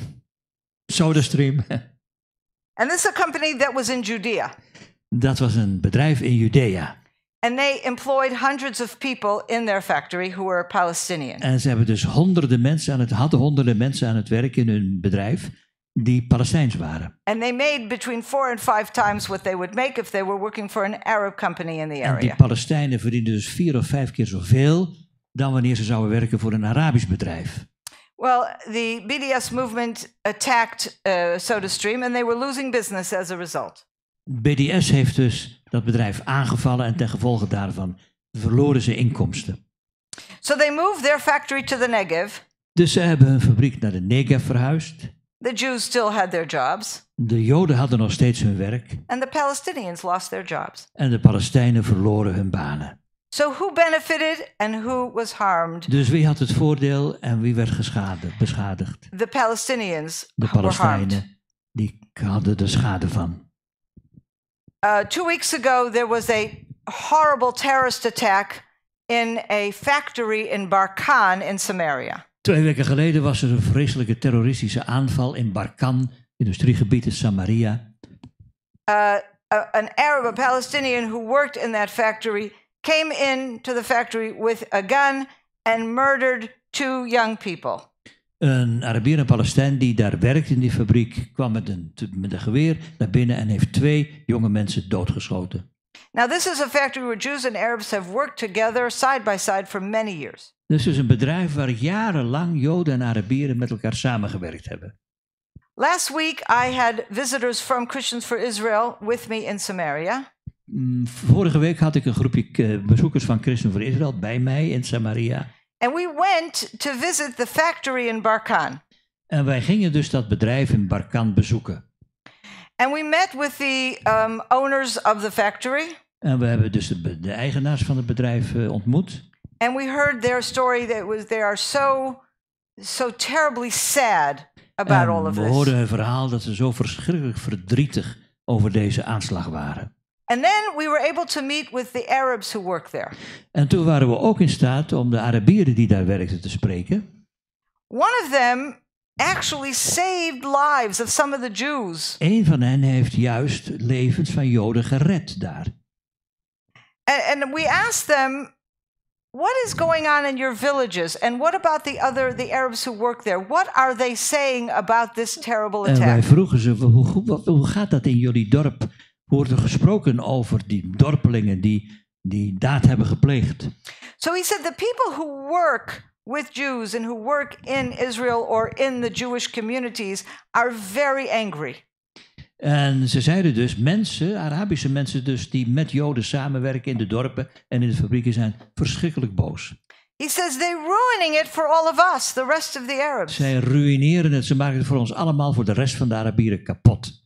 SodaStream. And this is a company that was in Judea. Dat was een bedrijf in Judea. And they employed hundreds of people in their factory who were Palestinian. En ze hebben dus honderden mensen aan het hadden honderden mensen aan het werk in hun bedrijf die Palestijns waren. And they made between four and five times what they would make if they were working for an Arab company in the area. En die Palestijnen verdienen dus vier of vijf keer zoveel dan wanneer ze zouden werken voor een Arabisch bedrijf. Well, the BDS movement attacked uh, SodaStream and they were losing business as a result. BDS heeft dus dat bedrijf aangevallen en ten gevolge daarvan verloren ze inkomsten. So they moved their factory to the Negev. Dus ze hebben hun fabriek naar de Negev verhuisd. The Jews still had their jobs. De Joden hadden nog steeds hun werk. And the Palestinians lost their jobs. En de Palestijnen verloren hun banen. So who benefited and who was harmed? Dus wie had het voordeel en wie werd beschadigd? The Palestinians. De Palestijnen die hadden de schade van. Uh, two weeks ago, there was a horrible terrorist attack in a factory in Barkan in Samaria. Twee weken geleden was er een vreselijke terroristische aanval in Barkan, industriegebied in Samaria. Uh, an Arab, a Palestinian who worked in that factory, came into the factory with a gun and murdered two young people. Een Arabier, en Palestijn, die daar werkte in die fabriek, kwam met een, met een geweer naar binnen en heeft twee jonge mensen doodgeschoten. Now this is a factory where Jews and Arabs have worked together side by side for many years. Dit is een bedrijf waar jarenlang Joden en Arabieren met elkaar samengewerkt hebben. Last week I had visitors from Christians for Israel with me in Samaria. Mm, vorige week had ik een groepje eh, bezoekers van Christen voor Israel bij mij in Samaria. And we went to visit the factory in Barkan. En wij gingen dus dat bedrijf in Barkan bezoeken. And we met with the um, owners of the factory. En we hebben dus de, de eigenaars van het bedrijf uh, ontmoet. And we heard their story that was they are so so terribly sad about en all of this. We hoorden hun verhaal dat ze zo verschrikkelijk verdrietig over deze aanslag waren. And then we were able to meet with the Arabs who work there. En toen waren we ook in staat om de Arabieren die daar werkten te spreken. One of them actually saved lives of some of the Jews. Eén van hen heeft juist levens van Joden gered daar. And, and we asked them what is going on in your villages and what about the other the Arabs who work there? What are they saying about this terrible attack? En wij vroegen ze hoe, hoe gaat dat in jullie dorp? wordt er gesproken over die dorpelingen die die daad hebben gepleegd. So he said the people who work with Jews and who work in Israel or in the Jewish communities are very angry. En ze zeiden dus mensen, Arabische mensen dus die met Joden samenwerken in de dorpen en in de fabrieken zijn verschrikkelijk boos. He says they're ruining it for all of us, the rest of the Arabs. Zij ruïneren het, ze maken het voor ons allemaal, voor de rest van de Arabieren kapot.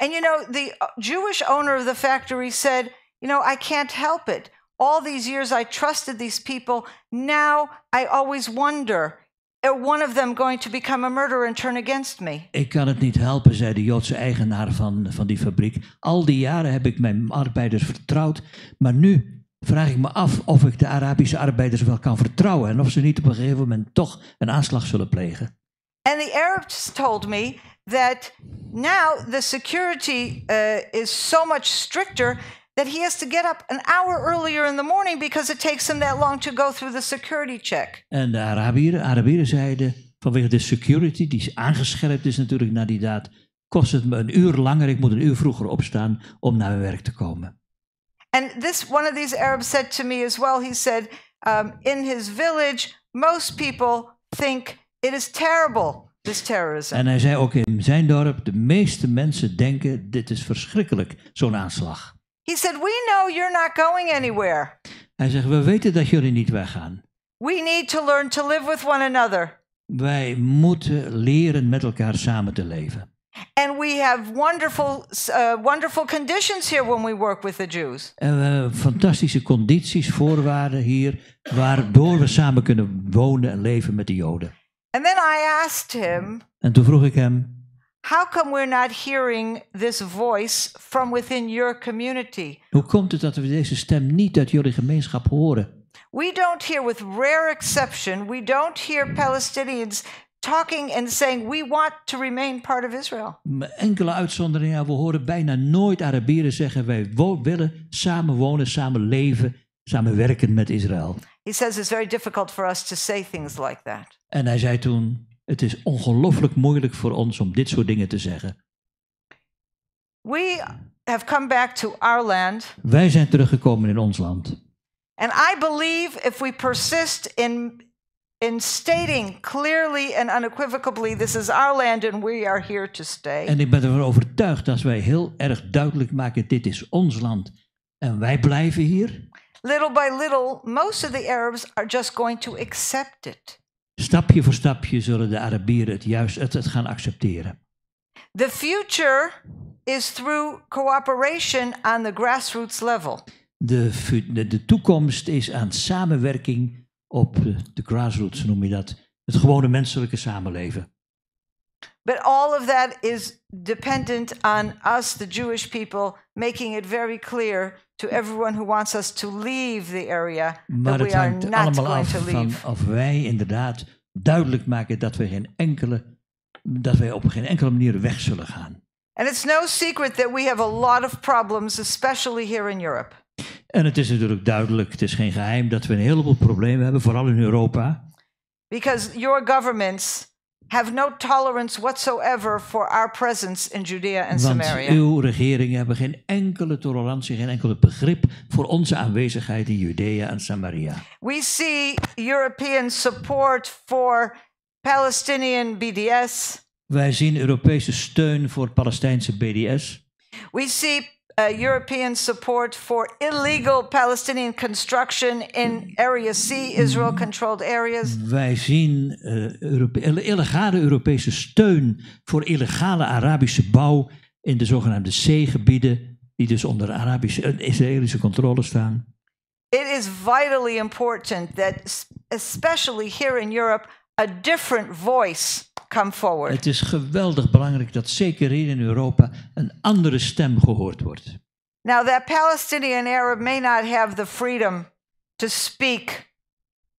And you know, the uh, Jewish owner of the factory said, You know, I can't help it. All these years I trusted these people. Now I always wonder. Are uh, one of them going to become a murderer and turn against me? Ik kan het niet helpen, zei de Joodse eigenaar van, van die fabriek. Al die jaren heb ik mijn arbeiders vertrouwd, maar nu vraag ik me af of ik de Arabische arbeiders wel kan vertrouwen en of ze niet op een gegeven moment toch een aanslag zullen plegen. And the Arabs told me that now the security uh, is so much stricter that he has to get up an hour earlier in the morning because it takes him that long to go through the security check. En de Arabieren, Arabieren zeiden vanwege de security die aangescherpt is natuurlijk na die daad kost het me een uur langer. Ik moet een uur vroeger opstaan om naar mijn werk te komen. And this one of these Arabs said to me as well. He said, um, in his village, most people think it is terrible This terrorism. En hij zei ook in zijn dorp: de meeste mensen denken dit is verschrikkelijk, zo'n aanslag. He said, "We know you're not going anywhere." Hij zegt: we weten dat jullie niet weggaan. We need to learn to live with one another. Wij moeten leren met elkaar samen te leven. And we have wonderful, uh, wonderful conditions here when we work with the Jews. En we hebben fantastische condities, voorwaarden hier, waardoor we samen kunnen wonen en leven met de Joden. And then I asked him, en toen vroeg ik hem, How come we're not hearing this voice from within your community? Hoe komt het dat we deze stem niet uit jullie gemeenschap horen? We don't hear, with rare exception, we don't hear Palestinians talking and saying we want to remain part of Israel. Met Enkele uitzonderingen, we horen bijna nooit Arabieren zeggen wij willen samen wonen, samen leven Samenwerken met Israël. He says it's very difficult for us to say things like that. En hij zei toen: het is ongelooflijk moeilijk voor ons om dit soort dingen te zeggen. We have come back to our land. Wij zijn teruggekomen in ons land. And I believe if we persist in in stating clearly and unequivocally this is our land and we are here to stay. En ik ben ervan overtuigd dat wij heel erg duidelijk maken dit is ons land en wij blijven hier. Little by little, most of the Arabs are just going to accept it. Stapje voor stapje zullen de Arabieren het juist het, gaan accepteren. The future is through cooperation on the grassroots level. De, de, de toekomst is aan samenwerking op de grassroots, noem je dat. Het gewone menselijke samenleven. But all of that is dependent on us, the Jewish people, making it very clear to everyone who wants us to leave the area maar that we are not going to leave. Van of wij inderdaad duidelijk maken dat we geen enkele dat wij op geen enkele manier weg zullen gaan. And it's no secret that we have a lot of problems, especially here in Europe. En het is natuurlijk duidelijk, het is geen geheim dat we een heleboel problemen hebben, vooral in Europa. Because your governments have no tolerance whatsoever for our presence in Judea and Want Samaria. regeringen hebben geen enkele tolerantie, geen enkele begrip voor onze aanwezigheid in Judea en Samaria. We see European support for Palestinian BDS. Wij zien Europese steun voor Palestijnse BDS. We see uh, European support for illegal Palestinian construction in Area C, Israel-controlled areas. Wij zien uh, Europe illegale Europese steun voor illegale Arabische bouw in de zogenaamde C-gebieden, die dus onder Arabische en uh, Israëlische controle staan. It is vitally important that, especially here in Europe, a different voice come forward. Het is geweldig belangrijk dat zeker hier in Europa een andere stem gehoord wordt. Now that Palestinian Arab may not have the freedom to speak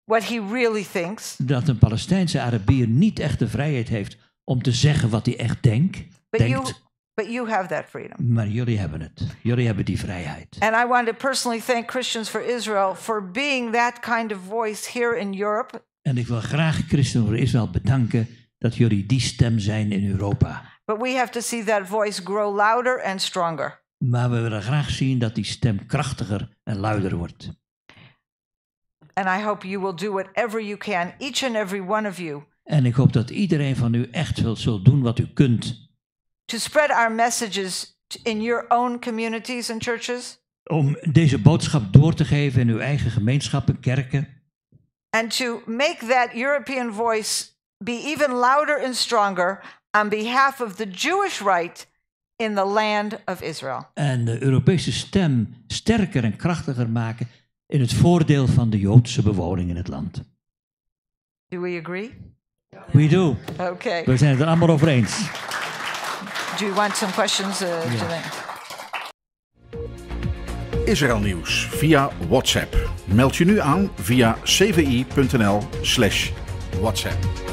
what he really thinks. Dat een Palestijnse Arabier niet echt de vrijheid heeft om te zeggen wat hij echt denkt. But denkt. You, But you have that freedom. Maar jullie hebben het. Jullie hebben die vrijheid. And I want to personally thank Christians for Israel for being that kind of voice here in Europe. En ik wil graag Christen voor Israël bedanken dat jullie die stem zijn in Europa. But we have to see that voice grow louder and stronger. Maar we willen graag zien dat die stem krachtiger en luider wordt. And I hope you will do whatever you can, each and every one of you. En ik hoop dat iedereen van u echt wilt, zult doen wat u kunt. To spread our messages in your own communities and churches. Om deze boodschap door te geven in uw eigen gemeenschappen, kerken. And to make that European voice be even louder and stronger on behalf van the Jewish right in het land of Israel. En de Europese stem sterker en krachtiger maken in het voordeel van de Joodse bewoning in het land. Do we agree? We do. Okay. We zijn het er allemaal over eens. Do you want some questions? Uh, yeah. Israël nieuws via WhatsApp. Meld je nu aan via cvinl WhatsApp.